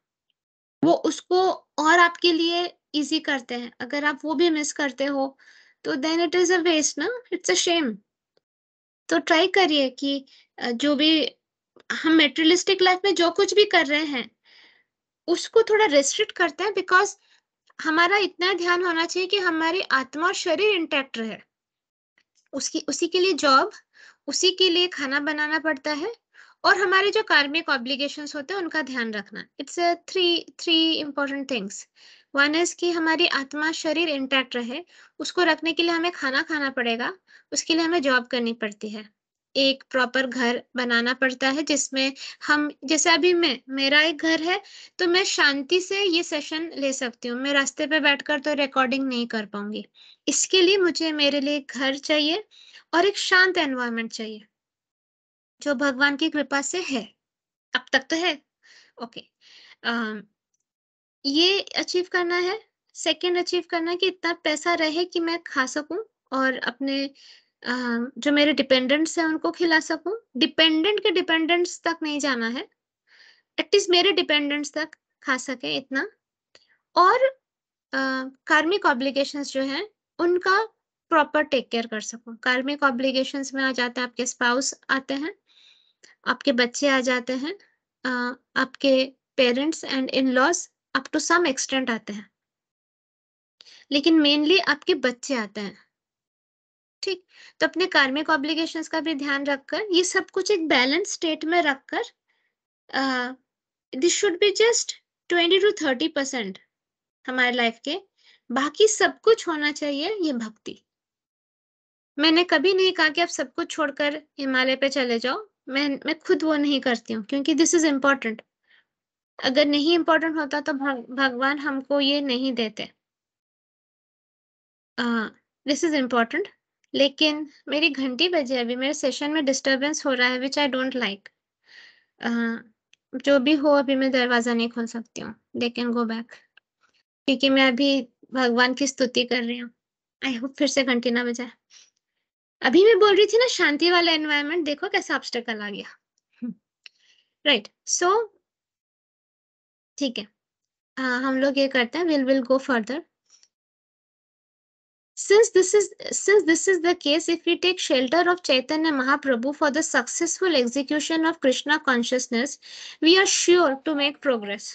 वो उसको और आपके लिए इजी करते हैं अगर आप वो भी मिस करते हो तो then it is a waste ना इट्स अ शेम तो ट्राई करिए कि जो भी हम मेटेरियलिस्टिक लाइफ में जो कुछ भी कर रहे हैं उसको थोड़ा रेस्ट्रिक्ट करते हैं बिकॉज हमारा इतना ध्यान होना चाहिए कि हमारी आत्मा और शरीर इंटैक्ट रहे उसकी उसी के लिए जॉब उसी के लिए खाना बनाना पड़ता है और हमारे जो कार्मिक ऑब्लिगेशंस होते हैं उनका ध्यान रखना it's three three important things one is कि हमारी आत्मा शरीर इंटैक्ट रहे उसको रखने के लिए हमें खाना खाना पड़ेगा उसके लिए हमें जॉब करनी पड़ती है एक प्रॉपर घर बनाना पड़ता है जिसमें हम जैसे अभी मैं मेरा एक घर है तो मैं शांति से ये सेशन ले सकती हूँ मैं रास्ते पे बैठकर तो रिकॉर्डिंग नहीं कर पाऊंगी इसके लिए मुझे मेरे लिए घर चाहिए और एक शांत एनवायरमेंट चाहिए जो भगवान की कृपा से है अब तक तो है ओके okay. ये अचीव करना है सेकंड अचीव करना है कि इतना पैसा रहे कि मैं खा सकूं और अपने जो मेरे डिपेंडेंट्स हैं उनको खिला सकूं डिपेंडेंट के डिपेंडेंट्स तक नहीं जाना है एटलीस्ट मेरे डिपेंडेंट्स तक खा सके इतना और कार्मिक ऑब्लिगेशंस जो हैं उनका प्रॉपर टेक केयर कर सकूं कार्मिक ऑब्लिगेशंस में आ जाते हैं आपके स्पाउस आते हैं आपके बच्चे आ जाते हैं आपके parents and in laws up to some extent आते हैं लेकिन मेनली आपके बच्चे आते हैं ठीक तो अपने कार्मिक ऑब्लिगेशंस का भी ध्यान रखकर ये सब कुछ एक बैलेंस स्टेट में रखकर this should be just twenty to thirty percent हमारे लाइफ के बाकी सब कुछ होना चाहिए ये भक्ति मैंने कभी नहीं कहा कि आप सब कुछ छोड़कर हिमालय पे चले जाओ मैं मैं खुद वो नहीं करती हूँ क्योंकि दिस इज इम्पोर्टेंट अगर नहीं इम्पोर्टेंट होता तो भगवान हमको ये नहीं देते दिस इज इम्पोर्टेंट लेकिन मेरी घंटी बजे अभी मेरे सेशन में डिस्टरबेंस हो रहा है विच आई डोंट लाइक जो भी हो अभी मैं दरवाज़ा नहीं खोल सकती हूँ दे कैन गो बैक क्योंकि मैं अभी भगवान की स्तुति कर रही हूँ आई होप फिर से घंटी ना बजाए अभी मैं बोल रही थी ना शांति वाला एनवायरमेंट देखो कैसा ऑब्स्टेकल आ गया राइट सो ठीक है uh, हम लोग ये करते हैं will will go further Since this is since this is the case, if we take shelter of Chaitanya Mahaprabhu for the successful execution of Krishna consciousness, we are sure to make progress.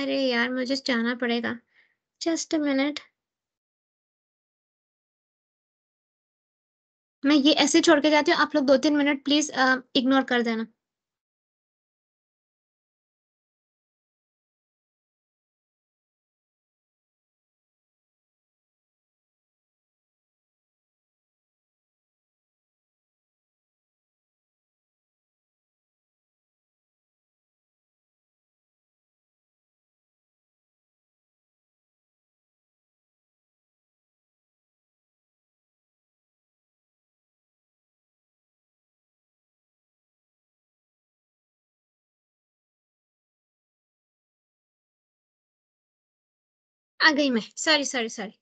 अरे यार मुझे जाना पड़ेगा just a minute मैं ये ऐसे छोड़ के जाती हूँ आप लोग दो तीन मिनट प्लीज इग्नोर कर देना Sorry, sorry, sorry.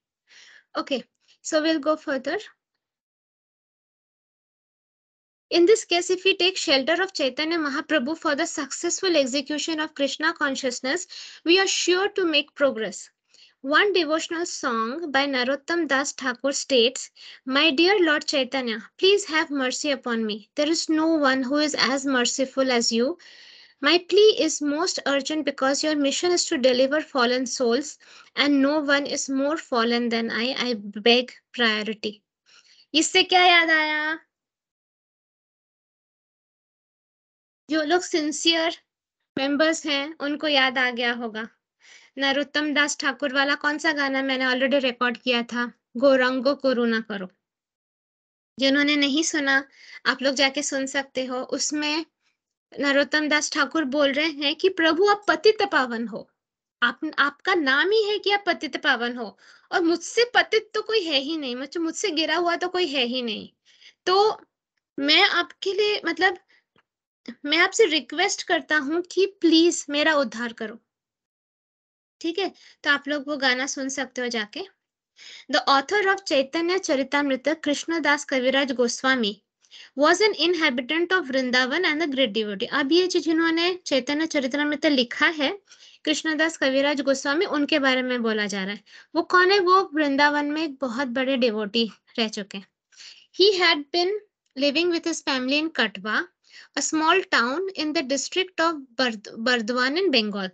Okay, so we'll go further. In this case, if we take shelter of Chaitanya Mahaprabhu for the successful execution of Krishna consciousness, we are sure to make progress. One devotional song by Narottam Das Thakur states, My dear Lord Chaitanya, please have mercy upon me. There is no one who is as merciful as you My plea is most urgent because your mission is to deliver fallen souls, and no one is more fallen than I. I beg priority. इससे क्या याद आया जो लोग sincere members हैं उनको याद आ गया होगा नरोत्तम दास ठाकुर वाला कौन सा गाना मैंने ऑलरेडी रिकॉर्ड किया था गोरंगो कुरु ना करो जिन्होंने नहीं सुना आप लोग जाके सुन सकते हो उसमें नरोत्तम दास ठाकुर बोल रहे हैं कि प्रभु आप पतित पावन हो आप आपका नाम ही है कि आप पतित पावन हो और मुझसे पतित तो कोई है ही नहीं मतलब मुझसे गिरा हुआ तो कोई है ही नहीं तो मैं आपके लिए मतलब मैं आपसे रिक्वेस्ट करता हूँ कि प्लीज मेरा उद्धार करो ठीक है तो आप लोग वो गाना सुन सकते हो जाके the author of Chaitanya Charitamrita Krishnadas Kaviraj Goswami was an inhabitant of Vrindavan and the great devotee अब ये चीज जिन्होंने चैतन्य चरितमृत तो लिखा है कृष्णदास कविराज गोस्वामी उनके बारे में बोला जा रहा है वो कौन है वो वृंदावन में एक बहुत बड़े डिवोटी रह चुके हैं he had been living with his family in Katwa a small town in the district of Burdwan in Bengal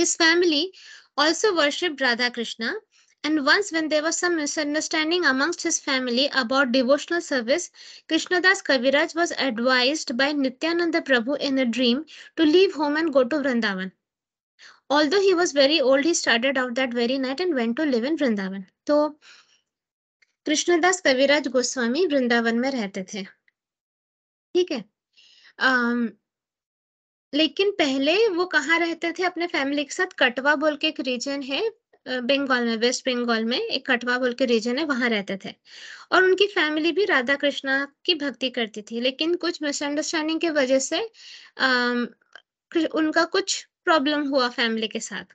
His family also worship Radha Krishna And once, when there was some misunderstanding amongst his family about devotional service, Krishnadas Kaviraj was advised by Nityananda Prabhu in a dream to leave home and go to Vrindavan. Although he was very old, he started out that very night and went to live in Vrindavan. So, Krishnadas kaviraj goswami vrindavan mein rehte the theek hai um, लेकिन पहले वो कहाँ रहते थे अपने family के साथ कटवा बोल के एक रीजन है बंगाल में वेस्ट बंगाल में एक कटवा बोल के रीजन है वहां रहते थे और उनकी फैमिली भी राधा कृष्णा की भक्ति करती थी लेकिन कुछ मिसअंडरस्टैंडिंग के वजह से अः उनका कुछ प्रॉब्लम हुआ फैमिली के साथ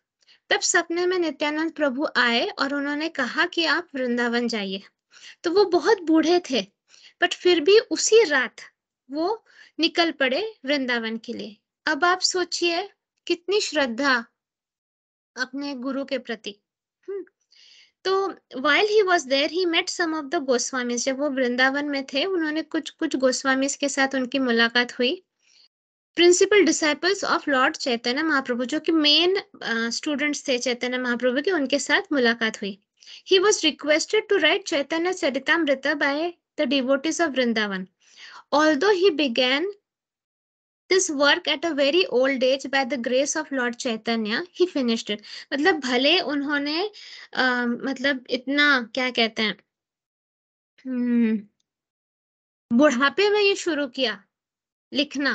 तब सपने में नित्यानंद प्रभु आए और उन्होंने कहा कि आप वृंदावन जाइए तो वो बहुत बूढ़े थे बट फिर भी उसी रात वो निकल पड़े वृंदावन के लिए अब आप सोचिए कितनी श्रद्धा अपने गुरु के प्रति तो while he was there he met some of the Goswami जब वो वृंदावन में थे उन्होंने कुछ कुछ गोस्वामी के साथ उनकी मुलाकात हुई principal disciples of lord Chaitanya Mahaprabhu जो कि मेन स्टूडेंट्स uh, थे चैतन्य महाप्रभु के उनके साथ मुलाकात हुई he was requested to write Chaitanya Charitamrita by the devotees of Vrindavan although he began this work at a very old age by the grace of lord Chaitanya he finished it मतलब भले उन्होंने uh, मतलब इतना क्या कहते हैं हम्म, बुढ़ापे में ये शुरू किया लिखना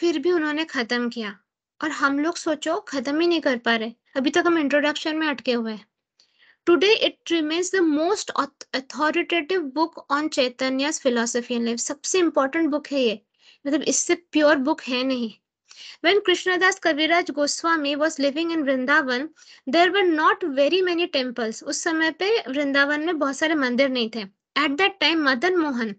फिर भी उन्होंने खत्म किया और हम लोग सोचो खत्म ही नहीं कर पा रहे अभी तक हम इंट्रोडक्शन में अटके हुए हैं today it remains the most authoritative book on Chaitanya philosophy and life सबसे इंपॉर्टेंट बुक है ये मतलब इससे प्योर बुक है नहीं When Krishnadas Kaviraj Goswami was living in Vrindavan, there were not very many temples. उस समय पे वृंदावन में बहुत सारे मंदिर नहीं थे At that time, Madan Mohan,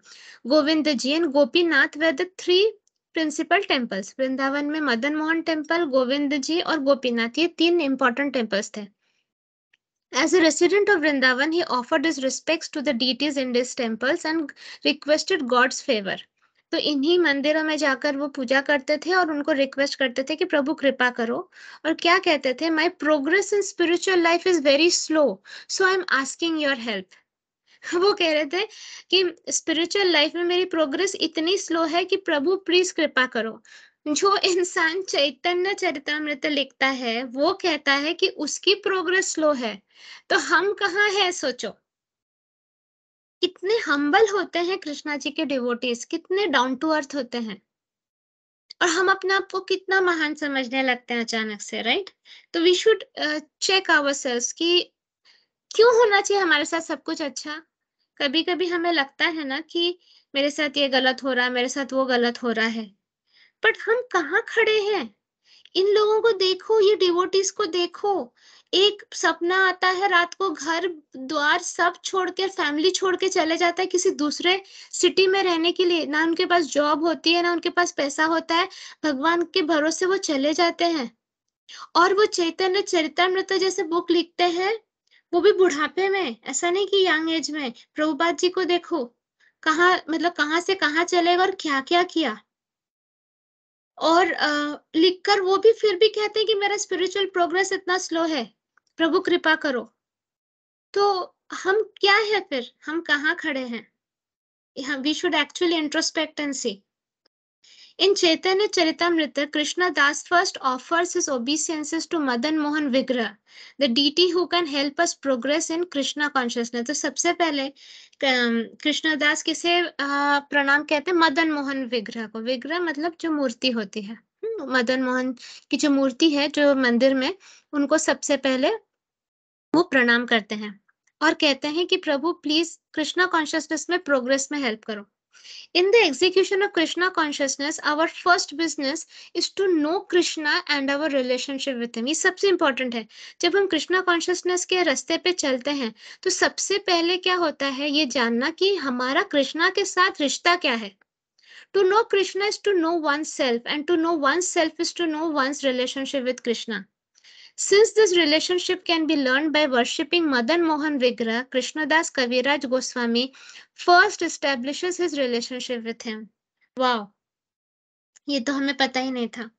Govind Ji and Gopinath were the three principal temples. Vrindavan में Madan Mohan Temple, गोविंद जी और गोपीनाथ ये तीन important temples थे As a resident of Vrindavan, he offered his respects to the deities in these temples and requested God's favor. तो इन्हीं मंदिरों में जाकर वो पूजा करते थे और उनको रिक्वेस्ट करते थे कि प्रभु कृपा करो और क्या कहते थे my progress in spiritual life is very slow so I am asking your help वो कह रहे थे कि स्पिरिचुअल लाइफ में मेरी प्रोग्रेस इतनी स्लो है कि प्रभु प्लीज कृपा करो जो इंसान चैतन्य चरितमृत लिखता है वो कहता है कि उसकी प्रोग्रेस स्लो है तो हम कहाँ है सोचो कितने हम्बल होते हैं कृष्णा जी के डिवोटीज कितने डाउन टू अर्थ होते हैं और हम अपने आप को कितना महान समझने लगते हैं अचानक से राइट तो we should check our selves कि क्यों होना चाहिए हमारे साथ सब कुछ अच्छा कभी कभी हमें लगता है ना कि मेरे साथ ये गलत हो रहा है मेरे साथ वो गलत हो रहा है बट हम कहाँ खड़े हैं इन लोगों को देखो ये डिवोटीज को देखो एक सपना आता है रात को घर द्वार सब छोड़ के फैमिली छोड़ के चले जाता है किसी दूसरे सिटी में रहने के लिए ना उनके पास जॉब होती है ना उनके पास पैसा होता है भगवान के भरोसे वो चले जाते हैं और वो चैतन्य चरितमृत जैसे बुक लिखते हैं वो भी बुढ़ापे में ऐसा नहीं कि यंग एज में प्रभुपाद जी को देखो कहा मतलब कहाँ से कहाँ चले और क्या क्या किया और लिखकर वो भी फिर भी कहते हैं कि मेरा स्पिरिचुअल प्रोग्रेस इतना स्लो है प्रभु कृपा करो तो हम क्या है फिर हम कहा खड़े हैं we should actually introspect and see in Chaitanya Charitamrita Krishna Das first offers his obeisances to Madan Mohan Vigraha the deity who can help us progress in Krishna consciousness तो सबसे पहले कृष्णा किसे प्रणाम कहते हैं मदन मोहन विग्रह को विग्रह मतलब जो मूर्ति होती है हम्म, मदन मोहन की जो मूर्ति है जो मंदिर में उनको सबसे पहले वो प्रणाम करते हैं और कहते हैं कि प्रभु प्लीज कृष्णा कॉन्शियसनेस में प्रोग्रेस में हेल्प करो in the execution of Krishna consciousness our first business is to know Krishna and our relationship with him ये सबसे इंपॉर्टेंट है जब हम कृष्णा कॉन्शियसनेस के रास्ते पे चलते हैं तो सबसे पहले क्या होता है ये जानना कि हमारा कृष्णा के साथ रिश्ता क्या है To know Krishna is to know oneself, and to know oneself is to know one's relationship with Krishna. Since this relationship can be learned by worshipping Madan Mohan Vigra, krishna das Kaviraj Goswami first establishes his relationship with him. Wow! ye to hame pata hi nahi tha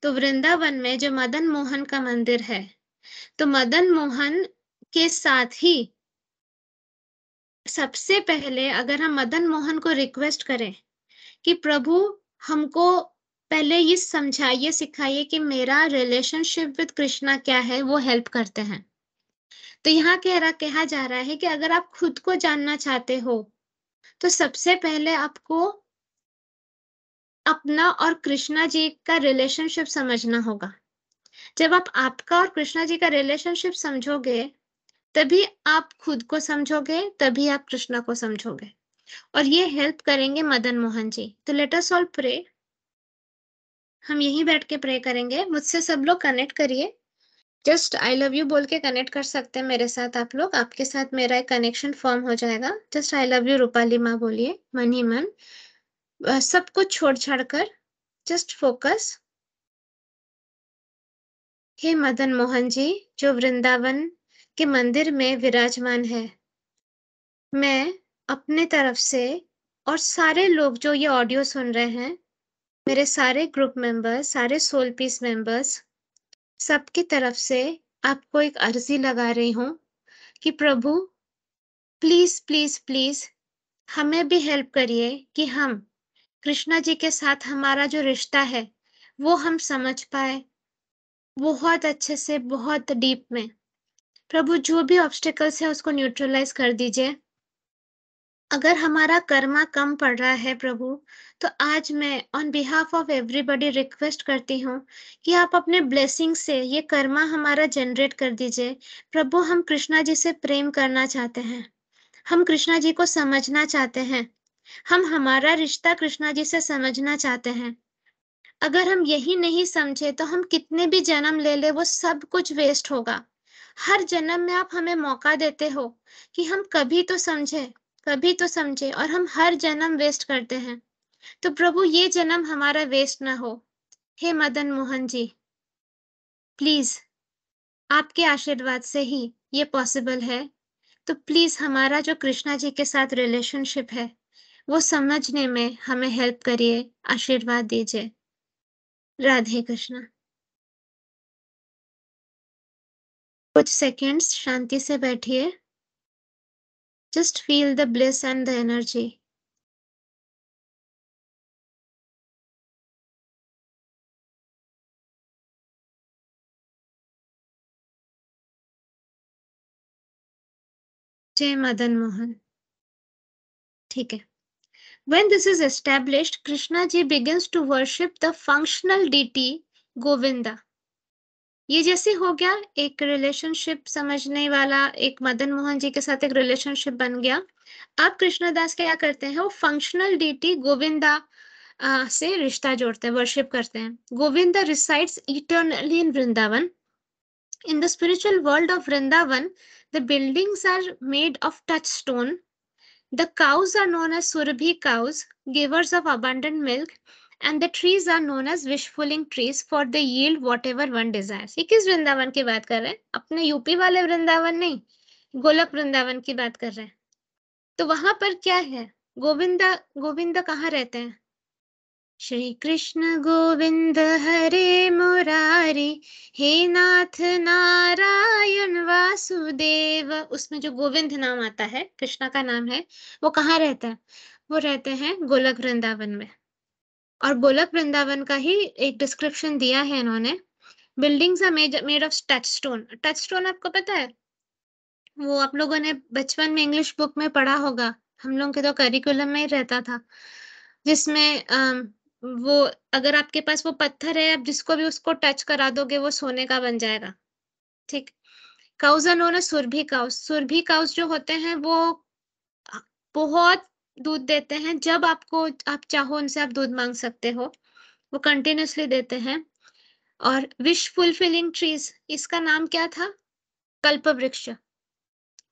to vrindavan mein jo madan mohan ka mandir hai to madan mohan ke sath hi सबसे पहले अगर हम मदन मोहन को request करें कि प्रभु हमको पहले ये समझाइए सिखाइए कि मेरा रिलेशनशिप विद कृष्णा क्या है वो हेल्प करते हैं तो यहाँ कह रहा कहा जा रहा है कि अगर आप खुद को जानना चाहते हो तो सबसे पहले आपको अपना और कृष्णा जी का रिलेशनशिप समझना होगा जब आप आपका और कृष्णा जी का रिलेशनशिप समझोगे तभी आप खुद को समझोगे तभी आप कृष्णा को समझोगे और ये हेल्प करेंगे मदन मोहन जी तो लेट अस ऑल प्रे हम यहीं बैठ के प्रे करेंगे मुझसे सब लोग कनेक्ट करिए जस्ट आई लव यू बोल के कनेक्ट कर सकते हैं मेरे साथ आप लोग आपके साथ मेरा एक कनेक्शन फॉर्म हो जाएगा just I love you Rupali माँ बोलिए मन ही मन सब कुछ छोड़ छाड़ कर जस्ट फोकस हे मदन मोहन जी जो वृंदावन के मंदिर में विराजमान है मैं अपने तरफ से और सारे लोग जो ये ऑडियो सुन रहे हैं मेरे सारे ग्रुप मेंबर्स सारे सोल पीस मेंबर्स सबकी तरफ से आपको एक अर्जी लगा रही हूँ कि प्रभु प्लीज़ प्लीज़ प्लीज़ हमें भी हेल्प करिए कि हम कृष्णा जी के साथ हमारा जो रिश्ता है वो हम समझ पाए बहुत अच्छे से बहुत डीप में प्रभु जो भी ऑब्स्टिकल्स है उसको न्यूट्रलाइज कर दीजिए अगर हमारा कर्मा कम पड़ रहा है प्रभु तो आज मैं on behalf of everybody request करती हूँ कि आप अपने ब्लेसिंग से ये कर्मा हमारा जनरेट कर दीजिए प्रभु हम कृष्णा जी से प्रेम करना चाहते हैं हम कृष्णा जी को समझना चाहते हैं हम हमारा रिश्ता कृष्णा जी से समझना चाहते हैं अगर हम यही नहीं समझे तो हम कितने भी जन्म ले ले वो सब कुछ वेस्ट होगा हर जन्म में आप हमें मौका देते हो कि हम कभी तो समझे कभी तो समझे और हम हर जन्म वेस्ट करते हैं तो प्रभु ये जन्म हमारा वेस्ट ना हो हे मदन मोहन जी प्लीज आपके आशीर्वाद से ही ये पॉसिबल है तो प्लीज हमारा जो कृष्णा जी के साथ रिलेशनशिप है वो समझने में हमें हेल्प करिए आशीर्वाद दीजिए राधे कृष्णा कुछ सेकंड्स शांति से बैठिए Just feel the bliss and the energy. Jai Madan Mohan. Okay. When this is established, Krishna ji begins to worship the functional deity Govinda. ये जैसे हो गया एक रिलेशनशिप समझने वाला एक मदन मोहन जी के साथ एक रिलेशनशिप बन गया अब कृष्णदास क्या करते हैं वो फंक्शनल डीटी गोविंदा से रिश्ता जोड़ते हैं वर्शिप करते हैं Govinda resides eternally in Vrindavan in the spiritual world of Vrindavan the buildings are made of touch stone the cows are known as Surabhi cows givers of abundant milk and the trees are known as wish fulfilling trees for the yield whatever one desire ये किस वृंदावन की बात कर रहे हैं अपने UP वाले वृंदावन नहीं गोलक वृंदावन की बात कर रहे हैं तो वहां पर क्या है गोविंदा गोविंद कहाँ रहते हैं श्री कृष्ण गोविंद हरे मुरारी हे नाथ नारायण वासुदेव उसमें जो गोविंद नाम आता है कृष्णा का नाम है वो कहाँ रहता है वो रहते हैं गोलक वृंदावन में और गोलक वृंदावन का ही एक डिस्क्रिप्शन दिया है इन्होंने buildings are made of touch stone touch stone आपको पता है वो आप लोगों ने बचपन में इंग्लिश बुक में पढ़ा होगा हम लोगों के तो करिकुलम में ही रहता था जिसमें वो अगर आपके पास वो पत्थर है आप जिसको भी उसको टच करा दोगे वो सोने का बन जाएगा ठीक cows are known Surabhi cows Surabhi cows जो होते हैं वो बहुत दूध देते हैं जब आपको आप चाहो उनसे आप दूध मांग सकते हो वो कंटिन्यूसली देते हैं और विश फुलफिलिंग ट्रीज इसका नाम क्या था कल्प वृक्ष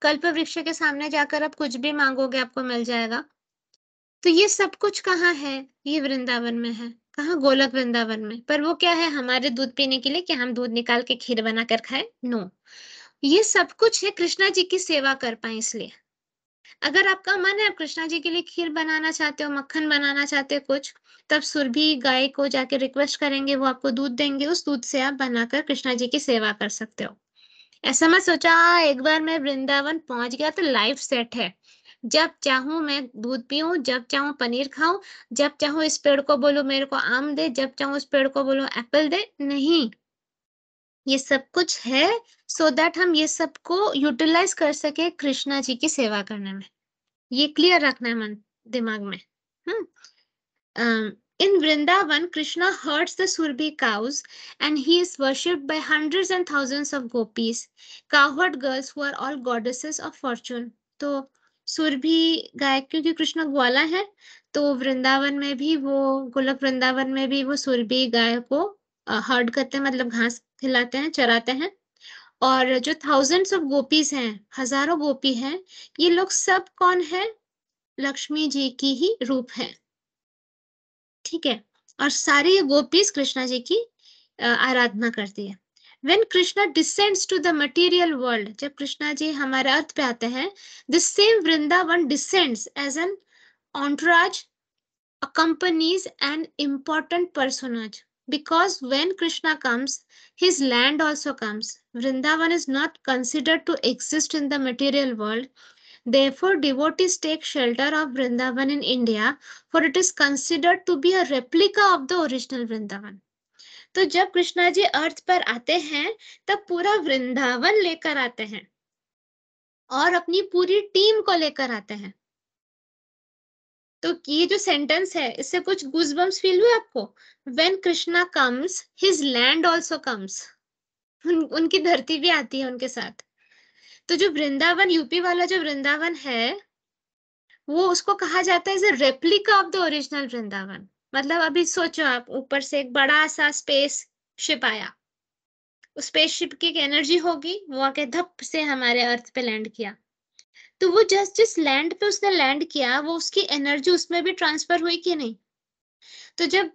कल्प वृक्ष के सामने जाकर आप कुछ भी मांगोगे आपको मिल जाएगा तो ये सब कुछ कहाँ है ये वृंदावन में है कहा गोलक वृंदावन में पर वो क्या है हमारे दूध पीने के लिए कि हम दूध निकाल के खीर बनाकर खाए नो ये सब कुछ है कृष्णा जी की सेवा कर पाए इसलिए अगर आपका मन है आप कृष्णा जी के लिए खीर बनाना चाहते हो मक्खन बनाना चाहते हो कुछ तब सुरभि गाय को जाके रिक्वेस्ट करेंगे वो आपको दूध देंगे उस दूध से आप बनाकर कृष्णा जी की सेवा कर सकते हो ऐसा मैं सोचा एक बार मैं वृंदावन पहुंच गया तो लाइफ सेट है जब चाहू मैं दूध पीऊ जब चाहू पनीर खाऊं जब चाहू इस पेड़ को बोलो मेरे को आम दे जब चाहू उस पेड़ को बोलो एप्पल दे नहीं ये सब कुछ है सो so दैट हम ये सबको यूटिलाइज कर सके कृष्णा जी की सेवा करने में ये क्लियर रखना है मन दिमाग में in hmm. Vrindavan Krishna herds the Surabhi cows and he is worshipped by hundreds and thousands of gopis cowherd girls who are all goddesses of fortune तो सुरभी गायक क्योंकि कृष्ण ग्वाला है तो वृंदावन में भी वो गोलक वृंदावन में भी वो सुरभी गाय को हर्ड करते मतलब घास खिलाते हैं चराते हैं और जो थाउजेंड्स ऑफ गोपीज हैं हजारों गोपी हैं ये लोग सब कौन है लक्ष्मी जी की ही रूप है ठीक है और सारी गोपीज कृष्णा जी की आराधना करती है when Krishna descends to the material world जब कृष्णा जी हमारे अर्थ पे आते हैं this same Vrindavan descends as an entourage companies and important personage because when Krishna comes, his land also comes. Vrindavan is not considered to exist in the material world. Therefore, devotees take shelter of Vrindavan in India, for it is considered to be a replica of the original Vrindavan. तो जब कृष्णा जी अर्थ पर आते हैं तब पूरा वृंदावन लेकर आते हैं और अपनी पूरी टीम को लेकर आते हैं तो ये जो सेंटेंस है इससे कुछ गुजबम्स फील हुए आपको when Krishna comes his land also comes उनकी धरती भी आती है उनके साथ तो जो वृंदावन यूपी वाला जो वृंदावन है वो उसको कहा जाता है replica of the original Vrindavan मतलब अभी सोचो आप ऊपर से एक बड़ा सा स्पेस शिप आया उस स्पेस शिप की एक एनर्जी होगी वो आके धप से हमारे अर्थ पे लैंड किया तो वो जस्ट जिस लैंड पे उसने लैंड किया वो उसकी एनर्जी उसमें भी ट्रांसफर हुई कि नहीं तो जब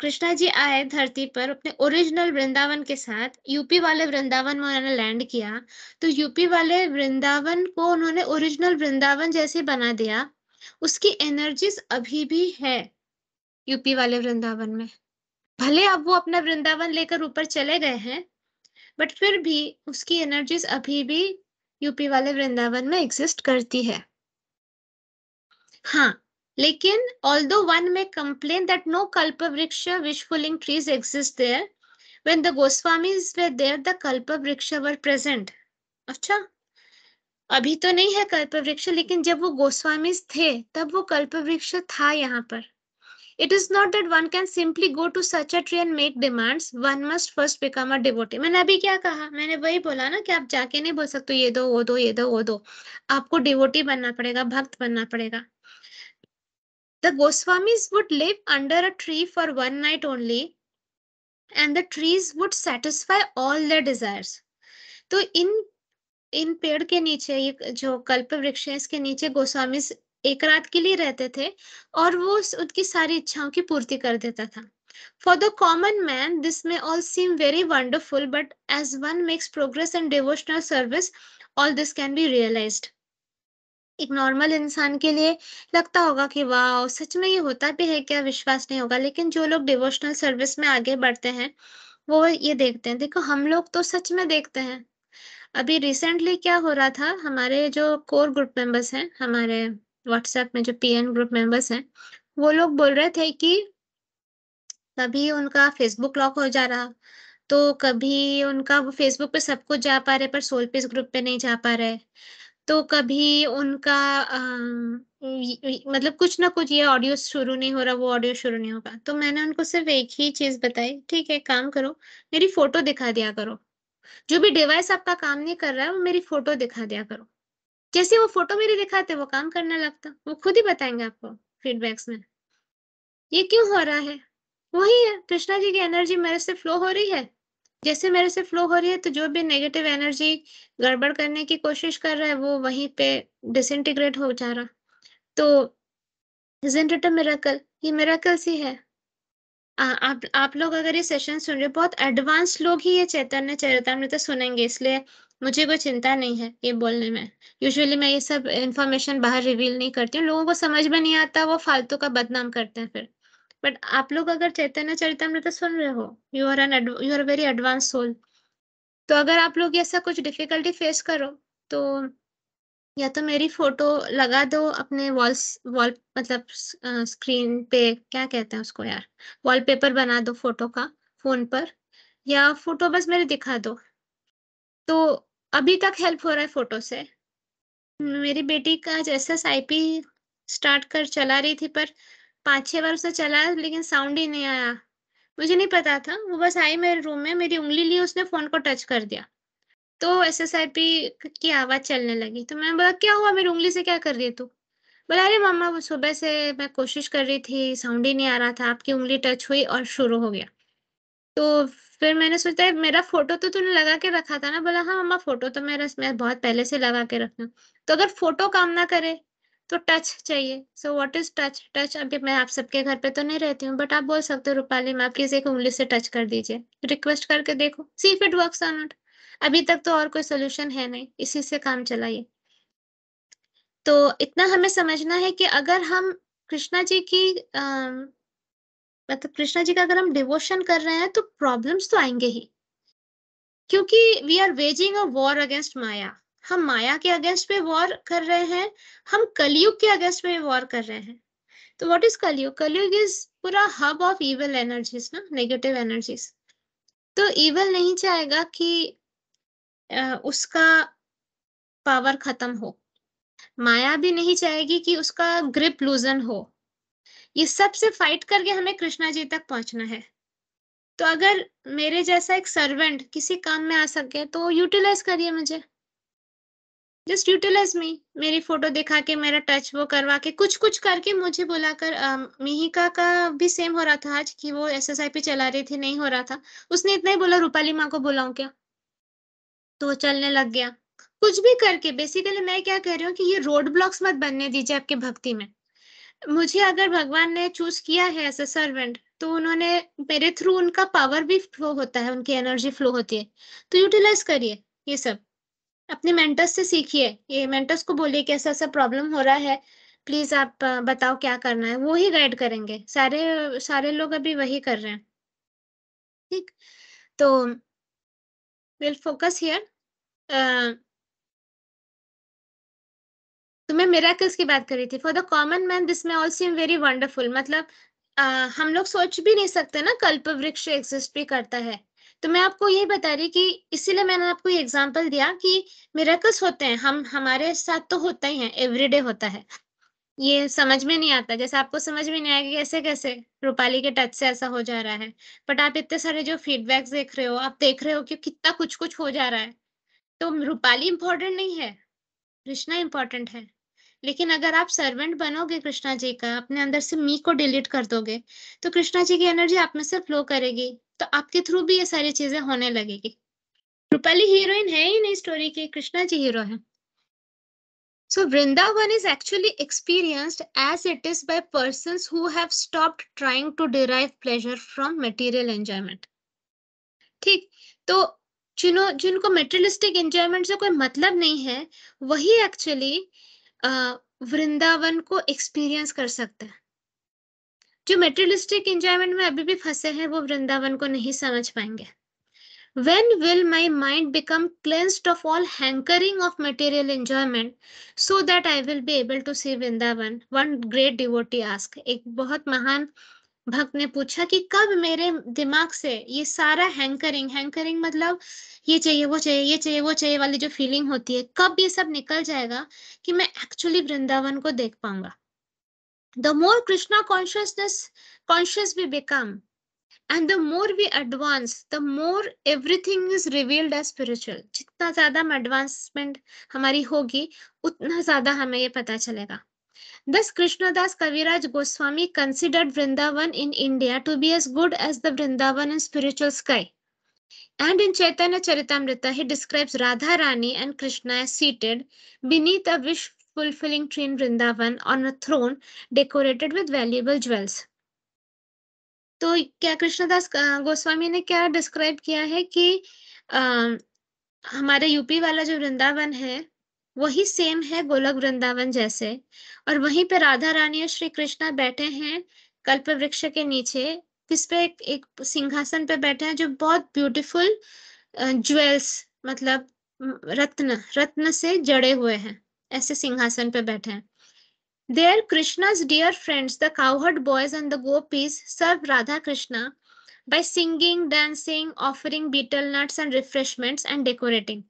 कृष्णा जी आए धरती पर अपने ओरिजिनल वृंदावन के साथ यूपी वाले वृंदावन में उन्होंने लैंड किया तो यूपी वाले वृंदावन को उन्होंने ओरिजिनल वृंदावन जैसे बना दिया उसकी एनर्जीज अभी भी है यूपी वाले वृंदावन में भले अब वो अपना वृंदावन लेकर ऊपर चले गए हैं बट फिर भी उसकी एनर्जीज अभी भी यूपी वाले वृंदावन में एग्जिस्ट करती है हाँ लेकिन ऑल दो वन में complain that no kalpa vriksha wish fulfilling trees exist there when the goswamis were there the kalpa vriksha were अच्छा अभी तो नहीं है कल्प वृक्ष लेकिन जब वो गोस्वामी थे तब वो कल्प वृक्ष था यहाँ पर It is not that one can simply go to such a tree and make demands. One must first become a devotee. maine abhi kya kaha maine wahi bola na ki aap jaake nahi bol sakte ye do wo do ye do wo do aapko devotee banna padega bhakt banna padega The Goswamis would live under a tree for one night only, and the trees would satisfy all their desires. to in इन पेड़ के नीचे ये जो कल्प वृक्ष है इसके नीचे गोस्वामी एक रात के लिए रहते थे और वो उनकी सारी इच्छाओं की पूर्ति कर देता था for the common man this may all seem very wonderful but as one makes progress and devotional service all this can be realize एक नॉर्मल इंसान के लिए लगता होगा कि वाह सच में ये होता भी है क्या विश्वास नहीं होगा लेकिन जो लोग डिवोशनल सर्विस में आगे बढ़ते हैं वो ये देखते हैं देखो हम लोग तो सच में देखते हैं अभी रिसेंटली क्या हो रहा था हमारे जो कोर ग्रुप मेंबर्स हैं हमारे व्हाट्सएप में जो पीएन ग्रुप मेंबर्स हैं वो लोग बोल रहे थे कि कभी उनका फेसबुक लॉक हो जा रहा तो कभी उनका वो फेसबुक पे सब कुछ जा पा रहे पर सोल पीस ग्रुप पे नहीं जा पा रहे तो कभी उनका आ, मतलब कुछ ना कुछ ये ऑडियो शुरू नहीं हो रहा वो ऑडियो शुरू नहीं होगा तो मैंने उनको सिर्फ एक ही चीज बताई ठीक है काम करो मेरी फोटो दिखा दिया करो जो भी डिवाइस आपका काम नहीं कर रहा है वो मेरी फोटो दिखा दिया करो जैसे वो फोटो मेरे दिखाते वो काम करने लगता वो खुद ही बताएंगे आपको फीडबैक्स में ये क्यों हो रहा है वही है कृष्णा जी की एनर्जी मेरे से फ्लो हो रही है जैसे मेरे से फ्लो हो रही है तो जो भी नेगेटिव एनर्जी गड़बड़ करने की कोशिश कर रहा है वो वहीं पे डिसइंटीग्रेट हो जा रहा तो इजेंट ये मेराकल सी है आ, आप आप लोग अगर ये सेशन सुन रहे हो बहुत एडवांस लोग ही ये चैतन्य चरितमृत सुनेंगे इसलिए मुझे कोई चिंता नहीं है ये बोलने में यूजुअली मैं ये सब इन्फॉर्मेशन बाहर रिवील नहीं करती हूँ लोगों को समझ में नहीं आता वो फालतू का बदनाम करते हैं फिर बट आप लोग अगर चैतन्य चरितमृत सुन रहे हो you are an you are very advance soul तो अगर आप लोग ऐसा कुछ डिफिकल्टी फेस करो तो या तो मेरी फोटो लगा दो अपने वॉल्स वॉल मतलब स्क्रीन पे क्या कहते हैं उसको यार वॉलपेपर बना दो फोटो का फोन पर या फोटो बस मेरे दिखा दो तो अभी तक हेल्प हो रहा है फोटो से मेरी बेटी का जैसे साइपी स्टार्ट कर चला रही थी पर पाँच छः बार उसे चला लेकिन साउंड ही नहीं आया मुझे नहीं पता था वो बस आई मेरे रूम में मेरी उंगली ली उसने फ़ोन को टच कर दिया तो एस एस आई पी की आवाज़ चलने लगी तो मैंने बोला क्या हुआ मेरी उंगली से क्या कर रही है तू बोला अरे मामा वो सुबह से मैं कोशिश कर रही थी साउंड ही नहीं आ रहा था आपकी उंगली टच हुई और शुरू हो गया तो फिर मैंने सोचा मेरा फोटो तो तूने लगा के रखा था ना बोला हाँ मम्मा फोटो तो मेरा मैं बहुत पहले से लगा के रखना तो अगर फोटो काम ना करे तो टच चाहिए so what is touch touch अभी मैं आप सबके घर पे तो नहीं रहती हूँ बट आप बोल सकते हो रूपाली मैं आपकी एक उंगली से टच कर दीजिए रिक्वेस्ट करके देखो see if it work or not अभी तक तो और कोई सोल्यूशन है नहीं इसी से काम चलाइए तो इतना हमें समझना है कि अगर हम कृष्णा जी की मतलब कृष्णा जी का अगर हम डिवोशन कर रहे हैं तो प्रॉब्लम्स तो आएंगे ही क्योंकि we are waging a war against Maya हम माया के अगेंस्ट पे वॉर कर रहे हैं हम कलयुग के अगेंस्ट पे वॉर कर रहे हैं तो व्हाट इज कलयुग कलयुग इज पूरा हब ऑफ इवल एनर्जीज ना नेगेटिव एनर्जीज तो इवल नहीं चाहेगा कि उसका पावर खत्म हो माया भी नहीं चाहेगी कि उसका ग्रिप लूजन हो ये सब से फाइट करके हमें कृष्णा जी तक पहुंचना है तो अगर मेरे जैसा एक सर्वेंट किसी काम में आ सके तो यूटिलाइज करिए मुझे जस्ट यूटिलाइज मी मेरी फोटो दिखा के मेरा टच वो करवा के कुछ कुछ करके मुझे बुलाकर मिहिका का भी सेम हो रहा था आज कि वो एस एस आई पी चला रही थी नहीं हो रहा था उसने इतना ही बोला रूपाली माँ को बुलाऊं क्या तो चलने लग गया कुछ भी करके बेसिकली मैं क्या कह रही हूँ कि ये रोड ब्लॉक्स मत बनने दीजिए आपके भक्ति में मुझे अगर भगवान ने चूज किया है एज ए सर्वेंट तो उन्होंने मेरे थ्रू उनका पावर भी फ्लो होता है उनकी एनर्जी फ्लो होती है तो यूटिलाइज करिए ये सब अपने मेंटर्स से सीखिए ये मेंटर्स को बोलिए कि ऐसा ऐसा प्रॉब्लम हो रहा है प्लीज आप बताओ क्या करना है वो ही गाइड करेंगे सारे सारे लोग अभी वही कर रहे हैं ठीक तो विल फोकस हियर तो मैं मेराकल्स की बात कर रही थी for the common man this may all seem very wonderful मतलब आ, हम लोग सोच भी नहीं सकते ना कल्प वृक्ष एग्जिस्ट भी करता है तो मैं आपको ये बता रही कि इसीलिए मैंने आपको ये एग्जाम्पल दिया कि मेराकल्स होते हैं हम हमारे साथ तो होता ही है एवरीडे होता है ये समझ में नहीं आता जैसे आपको समझ में नहीं आएगा कैसे कैसे रूपाली के टच से ऐसा हो जा रहा है बट आप इतने सारे जो फीडबैक्स देख रहे हो आप देख रहे हो कि कितना कुछ कुछ हो जा रहा है तो रूपाली इम्पोर्टेंट नहीं है कृष्णा इम्पोर्टेंट है लेकिन अगर आप सर्वेंट बनोगे कृष्णा जी का अपने अंदर से मी को डिलीट कर दोगे तो कृष्णा जी की एनर्जी आप में से फ्लो करेगी तो आपके थ्रू भी ये सारी चीजें होने लगेगी रूपाली हीरोइन है ही नहीं स्टोरी की कृष्णा जी हीरो है so Vrindavan is actually experienced as it is by person who have stopped trying to derive pleasure from material ठीक तो जिनो जिनको मेटेरियलिस्टिक एंजॉयमेंट से कोई मतलब नहीं है वही एक्चुअली वृंदावन को एक्सपीरियंस कर सकते हैं जो मेटेरियलिस्टिक एंजॉयमेंट में अभी भी फंसे हैं वो वृंदावन को नहीं समझ पाएंगे when will my mind become cleansed of all hankering of material enjoyment so that I will be able to see Vrindavan one great devotee ask एक बहुत महान uh, भक्त ने पूछा कि कब मेरे दिमाग से ये सारा हैंकरिंग हैंकरिंग मतलब ये चाहिए वो चाहिए ये चाहिए वो चाहिए वाली जो फीलिंग होती है कब ये सब निकल जाएगा कि मैं एक्चुअली वृंदावन को देख पाऊंगा the more Krishna consciousness conscious we become and the more we advance the more everything is revealed as spiritual जितना ज्यादा एडवांसमेंट हमारी होगी उतना ज्यादा हमें ये पता चलेगा Thus, Krishnadas Kaviraj Goswami considered Vrindavan in India to be as good as the Vrindavan in spiritual sky. And in Chaitanya Charitamrita, he describes Radha Rani and Krishna as seated beneath a wish fulfilling tree in Vrindavan on a throne decorated with valuable jewels. तो क्या कृष्णदास गोस्वामी ने क्या describe किया है कि आ, हमारे UP वाला जो वृंदावन है वही सेम है गोलक वृंदावन जैसे और वहीं पर राधा रानी और श्री कृष्णा बैठे हैं कल्प वृक्ष के नीचे किस पे एक, एक सिंहासन पे बैठे हैं जो बहुत ब्यूटीफुल ज्वेल्स मतलब रत्न रत्न से जड़े हुए हैं ऐसे सिंहासन पे बैठे हैं there Krishna's dear friends the cowherd boys and the gopis serve Radha Krishna by singing dancing offering betel nuts and refreshments and decorating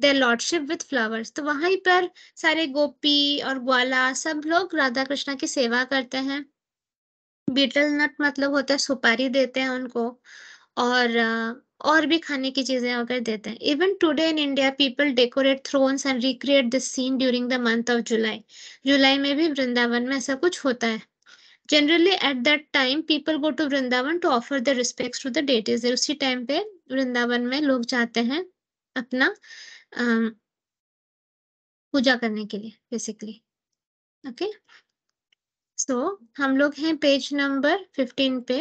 their lordship with flowers तो वहीं पर सारे गोपी और ग्वाला सब लोग राधा कृष्णा की सेवा करते हैं बीटल नट मतलब होता है सुपारी देते हैं उनको और और भी खाने की चीजें अगर देते हैं even today in India people decorate thrones and recreate this scene during the month of July जुलाई में भी वृंदावन में ऐसा कुछ होता है generally at that time people go to Vrindavan to offer the respect to the deities उसी टाइम पे वृंदावन में लोग जाते हैं अपना पूजा करने के लिए बेसिकली ओके सो हम लोग हैं पेज नंबर फिफ्टीन पे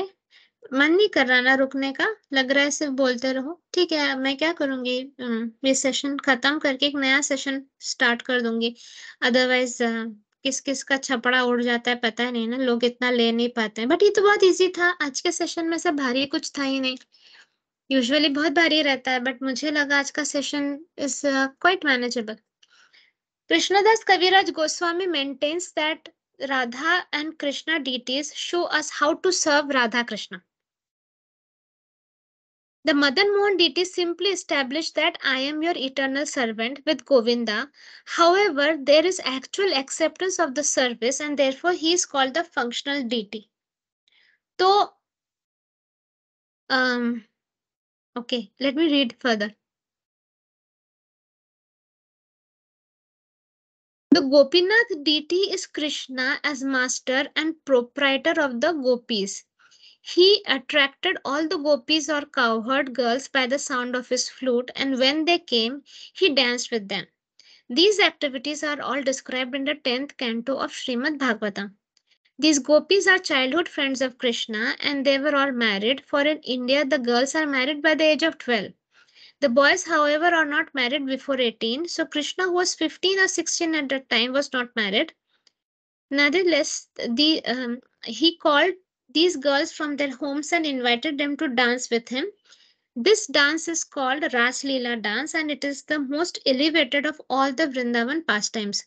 मन नहीं कर रहा ना रुकने का लग रहा है सिर्फ बोलते रहो ठीक है मैं क्या करूंगी ये सेशन खत्म करके एक नया सेशन स्टार्ट कर दूंगी अदरवाइज किस किस का छपड़ा उड़ जाता है पता है नहीं ना लोग इतना ले नहीं पाते बट ये तो बहुत इजी था आज के सेशन में से भारी कुछ था ही नहीं यूजुअली बहुत भारी रहता है बट मुझे लगा आज का session is quite manageable Krishnadas Kaviraj Goswami maintains that Radha and Krishna deities show us how to serve Radha Krishna. The Madan Mohan deity simply established that I am your eternal servant with Govinda. However, there is actual acceptance of the service and therefore he is called the functional deity. So, um, Okay, let me read further. The Gopinath deity is Krishna as master and proprietor of the gopis. He attracted all the gopis or cowherd girls by the sound of his flute, and when they came, he danced with them. These activities are all described in the 10th canto of Srimad Bhagavatam. These gopis are childhood friends of Krishna and they were all married, for in India the girls are married by the age of 12. The boys, however, are not married before 18, so Krishna, who was 15 or 16 at that time, was not married. Nevertheless, the, um, he called these girls from their homes and invited them to dance with him. This dance is called Ras Leela dance and it is the most elevated of all the Vrindavan pastimes.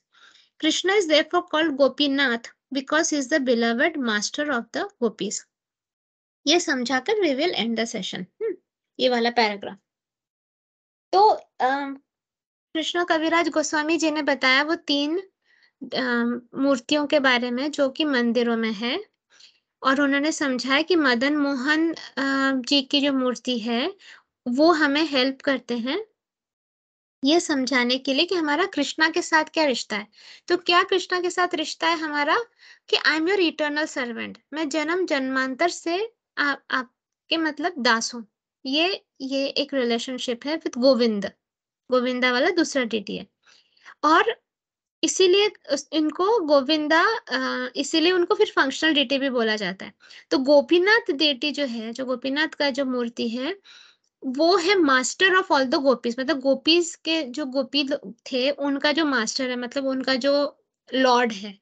Krishna is therefore called Gopinath because he is the beloved master of the gopis. will end the session hmm. The wala ये to paragraph krishna kaviraj goswami Goswami ji ने बताया वो तीन मूर्तियों के बारे में जो ki मंदिरों में है और उन्होंने समझाया कि मदन मोहन जी की जो मूर्ति है वो हमें हेल्प करते हैं ये समझाने के लिए कि हमारा कृष्णा के साथ क्या रिश्ता है तो क्या कृष्णा के साथ रिश्ता है हमारा कि I am your eternal servant मैं जन्म जन्मांतर से आ, आपके मतलब दास हूँ ये ये एक रिलेशनशिप है विद गोविंद गोविंदा वाला दूसरा डिटी है और इसीलिए इनको गोविंदा इसीलिए उनको फिर फंक्शनल डिटी भी बोला जाता है तो गोपीनाथ डेटी जो है जो गोपीनाथ का जो मूर्ति है वो है master of all the gopis मतलब गोपीज के जो गोपी थे उनका जो मास्टर है मतलब उनका जो लॉर्ड है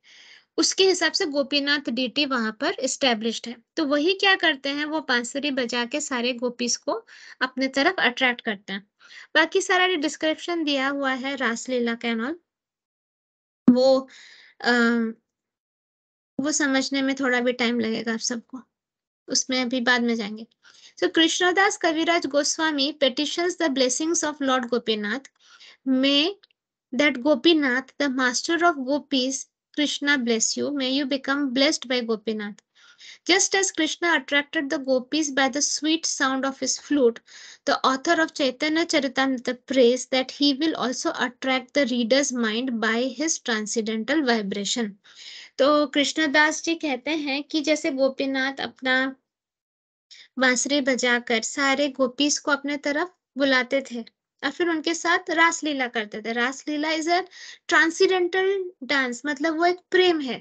उसके हिसाब से गोपीनाथ डीटी वहां पर स्टेब्लिश है तो वही क्या करते हैं वो बांसुरी बजा के सारे गोपीज को अपने तरफ अट्रैक्ट करते हैं बाकी सारा डिस्क्रिप्शन दिया हुआ है रासलीला कैनॉल वो आ, वो समझने में थोड़ा भी टाइम लगेगा आप सबको उसमें अभी बाद में जाएंगे So Krishnadas Kaviraj Goswami petitions the blessings of Lord Gopinath. May that Gopinath, the master of gopis, Krishna bless you. May you become blessed by Gopinath. Just as Krishna attracted the gopis by the sweet sound of his flute, the author of Chaitanya Charitamrita prays that he will also attract the reader's mind by his transcendental vibration. तो कृष्णदास जी कहते हैं कि जैसे गोपीनाथ अपना बांसुरी बजाकर सारे गोपीस को अपने तरफ बुलाते थे और फिर उनके साथ रासलीला करते थे raslila is a transcendental dance मतलब वो एक प्रेम है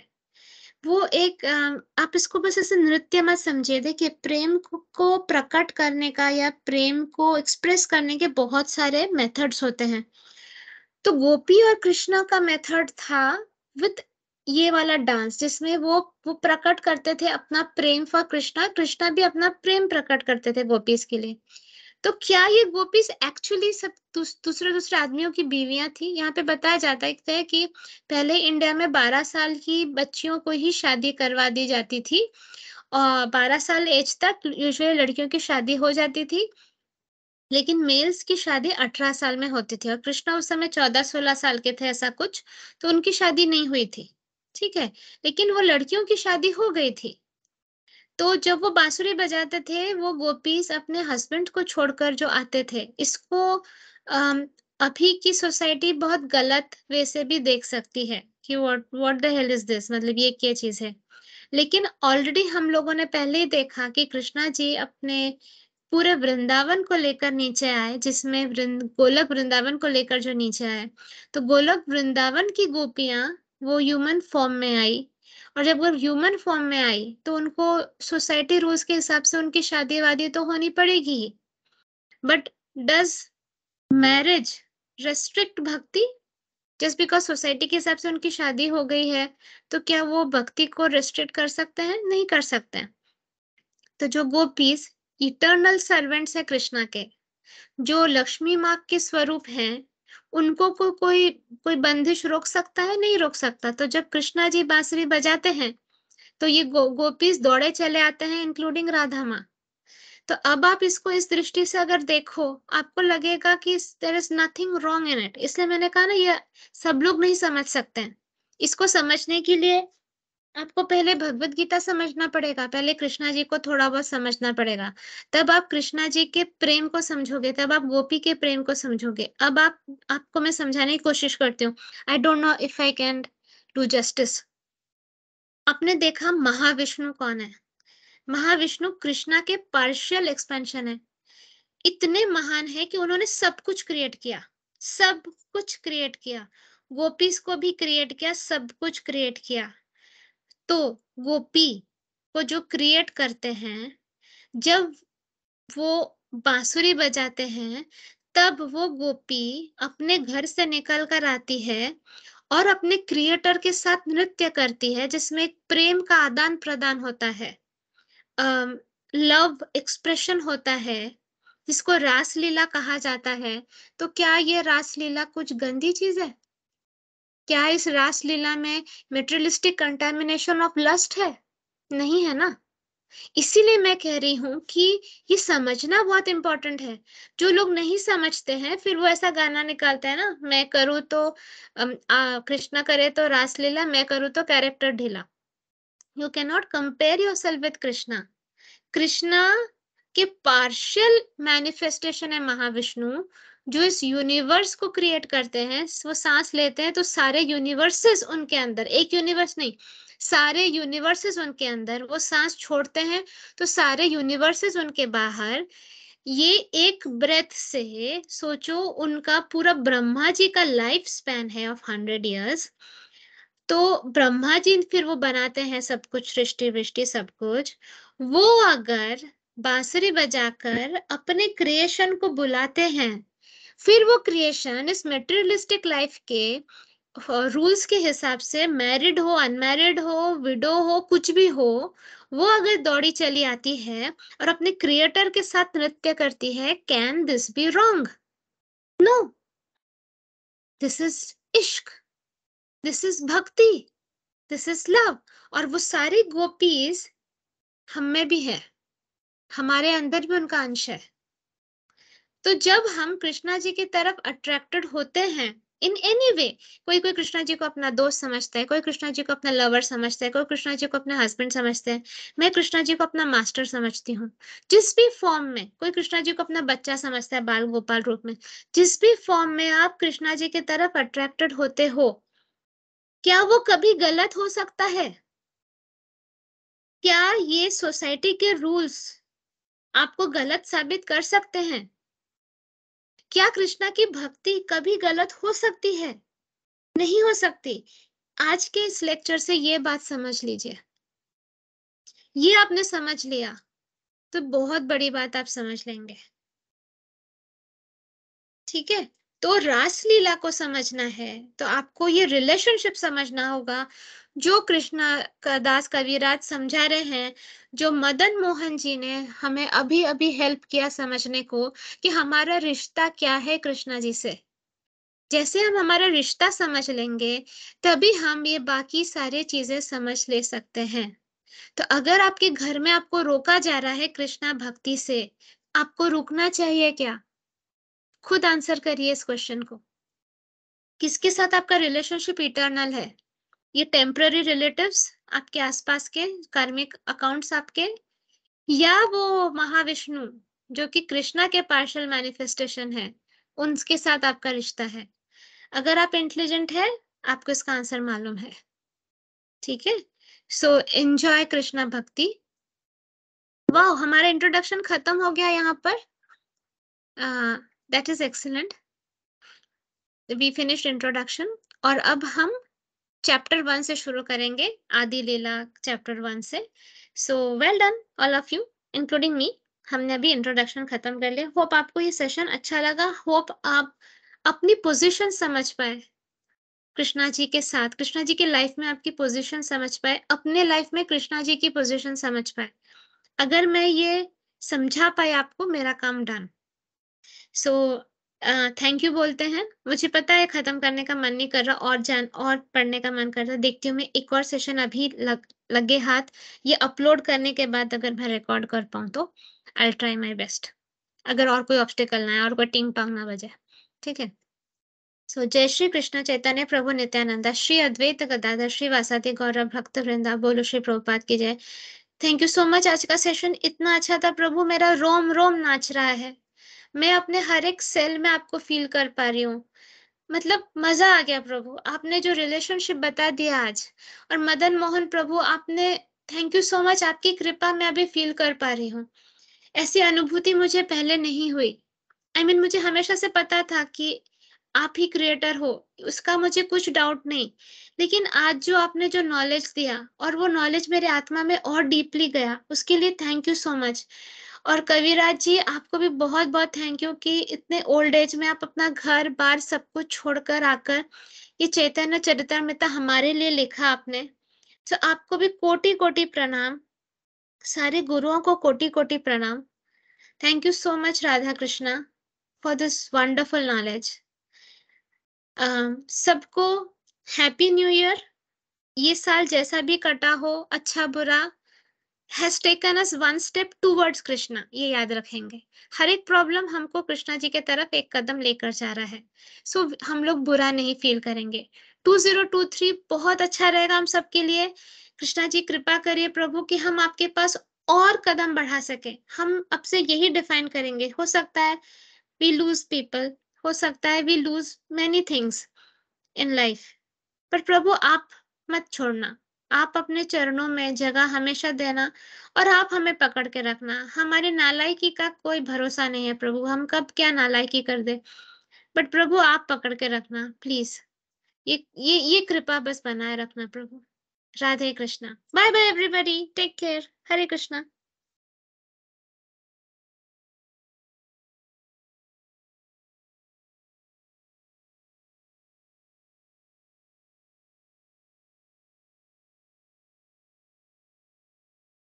वो एक आप इसको बस ऐसे नृत्य मत समझिए देखिए प्रेम को प्रकट करने का या प्रेम को एक्सप्रेस करने के बहुत सारे मेथड्स होते हैं तो गोपी और कृष्णा का मेथड था विथ ये वाला डांस जिसमें वो वो प्रकट करते थे अपना प्रेम फॉर कृष्णा कृष्णा भी अपना प्रेम प्रकट करते थे गोपीस के लिए तो क्या ये गोपीस एक्चुअली सब दूसरे दूसरे आदमियों की बीवियां थी यहाँ पे बताया जाता है कि पहले इंडिया में 12 साल की बच्चियों को ही शादी करवा दी जाती थी और बारह साल एज तक यूजुअली लड़कियों की शादी हो जाती थी लेकिन मेल्स की शादी अठारह साल में होती थी और कृष्णा उस समय 14 सोलह साल के थे ऐसा कुछ तो उनकी शादी नहीं हुई थी ठीक है लेकिन वो लड़कियों की शादी हो गई थी तो जब वो बांसुरी बजाते थे वो गोपीस अपने हस्बैंड को छोड़कर जो आते थे इसको अभी की सोसाइटी बहुत गलत वे से भी देख सकती है कि what what the hell is this मतलब ये क्या चीज है लेकिन ऑलरेडी हम लोगों ने पहले ही देखा कि कृष्णा जी अपने पूरे वृंदावन को लेकर नीचे आए जिसमें वृंद गोलक वृंदावन को लेकर जो नीचे आए तो गोलक वृंदावन की गोपियां वो ह्यूमन फॉर्म में आई और जब वो ह्यूमन फॉर्म में आई तो उनको सोसाइटी रूल्स के हिसाब से उनकी शादी वादी तो होनी पड़ेगी but does marriage restrict bhakti just because society के हिसाब से उनकी शादी हो गई है तो क्या वो भक्ति को रेस्ट्रिक्ट कर सकते हैं नहीं कर सकते हैं तो जो गोपीस इटर्नल सर्वेंट्स है कृष्णा के जो लक्ष्मी माँ के स्वरूप हैं उनको को, कोई कोई बंदिश रोक सकता है नहीं रोक सकता तो जब कृष्णा जी बांसुरी बजाते हैं तो ये गो, गोपीज दौड़े चले आते हैं इंक्लूडिंग राधा माँ तो अब आप इसको इस दृष्टि से अगर देखो आपको लगेगा कि there is nothing wrong in it इसलिए मैंने कहा ना ये सब लोग नहीं समझ सकते हैं इसको समझने के लिए आपको पहले भगवत गीता समझना पड़ेगा पहले कृष्णा जी को थोड़ा बहुत समझना पड़ेगा तब आप कृष्णा जी के प्रेम को समझोगे तब आप गोपी के प्रेम को समझोगे अब आप आपको मैं समझाने की कोशिश करती हूँ I don't know if I can do justice आपने देखा महाविष्णु कौन है महाविष्णु कृष्णा के पार्शियल एक्सपेंशन है इतने महान है कि उन्होंने सब कुछ क्रिएट किया सब कुछ क्रिएट किया गोपीस को भी क्रिएट किया सब कुछ क्रिएट किया तो वो पी को जो क्रिएट करते हैं जब वो बांसुरी बजाते हैं तब वो गोपी अपने घर से निकल कर आती है और अपने क्रिएटर के साथ नृत्य करती है जिसमें एक प्रेम का आदान प्रदान होता है लव एक्सप्रेशन होता है जिसको रासलीला कहा जाता है तो क्या ये रासलीला कुछ गंदी चीज है क्या इस रासलीला में मेटेरियलिस्टिक कंटेमिनेशन ऑफ लस्ट है नहीं है ना इसीलिए मैं कह रही हूं कि ये समझना बहुत इम्पोर्टेंट है जो लोग नहीं समझते हैं फिर वो ऐसा गाना निकालते हैं ना मैं करूँ तो कृष्णा करे तो रासलीला मैं करूँ तो कैरेक्टर ढीला you can not compare your self with Krishna Krishna के पार्शियल मैनिफेस्टेशन है महाविष्णु जो इस यूनिवर्स को क्रिएट करते हैं वो सांस लेते हैं तो सारे यूनिवर्सेस उनके अंदर एक यूनिवर्स नहीं सारे यूनिवर्सेस उनके अंदर वो सांस छोड़ते हैं तो सारे यूनिवर्सेस उनके बाहर ये एक ब्रेथ से सोचो उनका पूरा ब्रह्मा जी का लाइफ स्पैन है ऑफ हंड्रेड ईयर्स तो ब्रह्मा जी फिर वो बनाते हैं सब कुछ सृष्टि वृष्टि सब कुछ वो अगर बांसुरी बजाकर अपने क्रिएशन को बुलाते हैं फिर वो क्रिएशन इस मेटेरियलिस्टिक लाइफ के रूल्स के हिसाब से मैरिड हो अनमैरिड हो विडो हो कुछ भी हो वो अगर दौड़ी चली आती है और अपने क्रिएटर के साथ नृत्य करती है can this be wrong no this is ishq this is bhakti this is love और वो सारी गोपीज हम में भी है हमारे अंदर भी उनका अंश है तो जब हम कृष्णा जी की तरफ अट्रैक्टेड होते हैं इन एनी वे कोई कोई कृष्णा जी को अपना दोस्त समझता है कोई कृष्णा जी को अपना लवर समझता है कोई कृष्णा जी को अपना हस्बैंड समझता है मैं कृष्णा जी को अपना मास्टर समझती हूँ जिस भी फॉर्म में कोई कृष्णा जी को अपना बच्चा समझता है बाल गोपाल रूप में जिस भी फॉर्म में आप कृष्णा जी की तरफ अट्रैक्टेड होते हो क्या वो कभी गलत हो सकता है क्या ये सोसाइटी के रूल्स आपको गलत साबित कर सकते हैं क्या कृष्णा की भक्ति कभी गलत हो सकती है नहीं हो सकती आज के इस लेक्चर से ये बात समझ लीजिए ये आपने समझ लिया तो बहुत बड़ी बात आप समझ लेंगे ठीक है तो रासलीला को समझना है तो आपको ये रिलेशनशिप समझना होगा जो कृष्णा का दास कविराज समझा रहे हैं जो मदन मोहन जी ने हमें अभी अभी हेल्प किया समझने को कि हमारा रिश्ता क्या है कृष्णा जी से जैसे हम हमारा रिश्ता समझ लेंगे तभी हम ये बाकी सारी चीजें समझ ले सकते हैं तो अगर आपके घर में आपको रोका जा रहा है कृष्णा भक्ति से आपको रुकना चाहिए क्या खुद आंसर करिए इस क्वेश्चन को किसके साथ आपका रिलेशनशिप इटर्नल है ये टेम्पररी रिलेटिव्स आपके आसपास के कार्मिक अकाउंट्स आपके या वो महाविष्णु जो कि कृष्णा के पार्शल मैनिफेस्टेशन है उनके साथ आपका रिश्ता है अगर आप इंटेलिजेंट है आपको इसका आंसर मालूम है ठीक है सो एंजॉय कृष्णा भक्ति वाह हमारा इंट्रोडक्शन खत्म हो गया यहाँ पर that is excellent we finished introduction और अब हम चैप्टर वन से शुरू करेंगे आदि लीला चैप्टर वन से so well done all of you including me हमने अभी इंट्रोडक्शन खत्म कर लिया होप आपको ये सेशन अच्छा लगा होप आप अपनी पोजीशन समझ पाए कृष्णा जी के साथ कृष्णा जी के लाइफ में आपकी पोजीशन समझ पाए अपने लाइफ में कृष्णा जी की पोजीशन समझ पाए अगर मैं ये समझा पाए आपको मेरा काम done so so, thank you बोलते हैं मुझे पता है खत्म करने का मन नहीं कर रहा और जान और पढ़ने का मन कर रहा देखती हूँ मैं एक और सेशन अभी लग लगे हाथ ये अपलोड करने के बाद अगर मैं रिकॉर्ड कर पाऊँ तो आई ट्राई माई बेस्ट अगर और कोई ऑब्स्टिकल ना है और कोई टिंग टांग ना बजे ठीक है सो जय श्री कृष्ण चैतन्य प्रभु नित्यानंदा श्री अद्वैत गदाधर श्री वासादी गौरव भक्त वृंदा बोलो श्री प्रभुपात की जय थैंक यू सो मच आज का सेशन इतना अच्छा था प्रभु मेरा रोम रोम नाच रहा है मैं अपने हर एक सेल में आपको फील कर पा रही हूँ मतलब मजा आ गया प्रभु आपने जो रिलेशनशिप बता दिया आज और मदन मोहन प्रभु आपने थैंक यू सो मच आपकी कृपा मैं अभी फील कर पा रही हूँ ऐसी अनुभूति मुझे पहले नहीं हुई आई I मीन mean, मुझे हमेशा से पता था कि आप ही क्रिएटर हो उसका मुझे कुछ डाउट नहीं लेकिन आज जो आपने जो नॉलेज दिया और वो नॉलेज मेरे आत्मा में और डीपली गया उसके लिए थैंक यू सो मच और कविराज जी आपको भी बहुत बहुत थैंक यू कि इतने ओल्ड एज में आप अपना घर बार सब कुछ छोड़कर आकर ये चैतन्य चरितमृत हमारे लिए लिखा आपने तो आपको भी कोटि कोटि प्रणाम सारे गुरुओं को कोटि कोटि प्रणाम thank you so much Radha Krishna for this wonderful knowledge सबको हैप्पी न्यू ईयर ये साल जैसा भी कटा हो अच्छा बुरा has taken us one step towards Krishna ये याद रखेंगे हर एक प्रॉब्लम हमको कृष्णा जी के तरफ एक कदम लेकर जा रहा है सो so, हम लोग बुरा नहीं फील करेंगे 2023 बहुत अच्छा रहेगा हम सबके लिए कृष्णा जी कृपा करिए प्रभु कि हम आपके पास और कदम बढ़ा सके हम अब से यही डिफाइन करेंगे हो सकता है वी लूज पीपल हो सकता है we lose many things in life पर प्रभु आप मत छोड़ना आप अपने चरणों में जगह हमेशा देना और आप हमें पकड़ के रखना हमारी नालायकी का कोई भरोसा नहीं है प्रभु हम कब क्या नालायकी कर दे बट प्रभु आप पकड़ के रखना प्लीज ये ये ये कृपा बस बनाए रखना प्रभु Radhe Krishna bye bye everybody take care Hare Krishna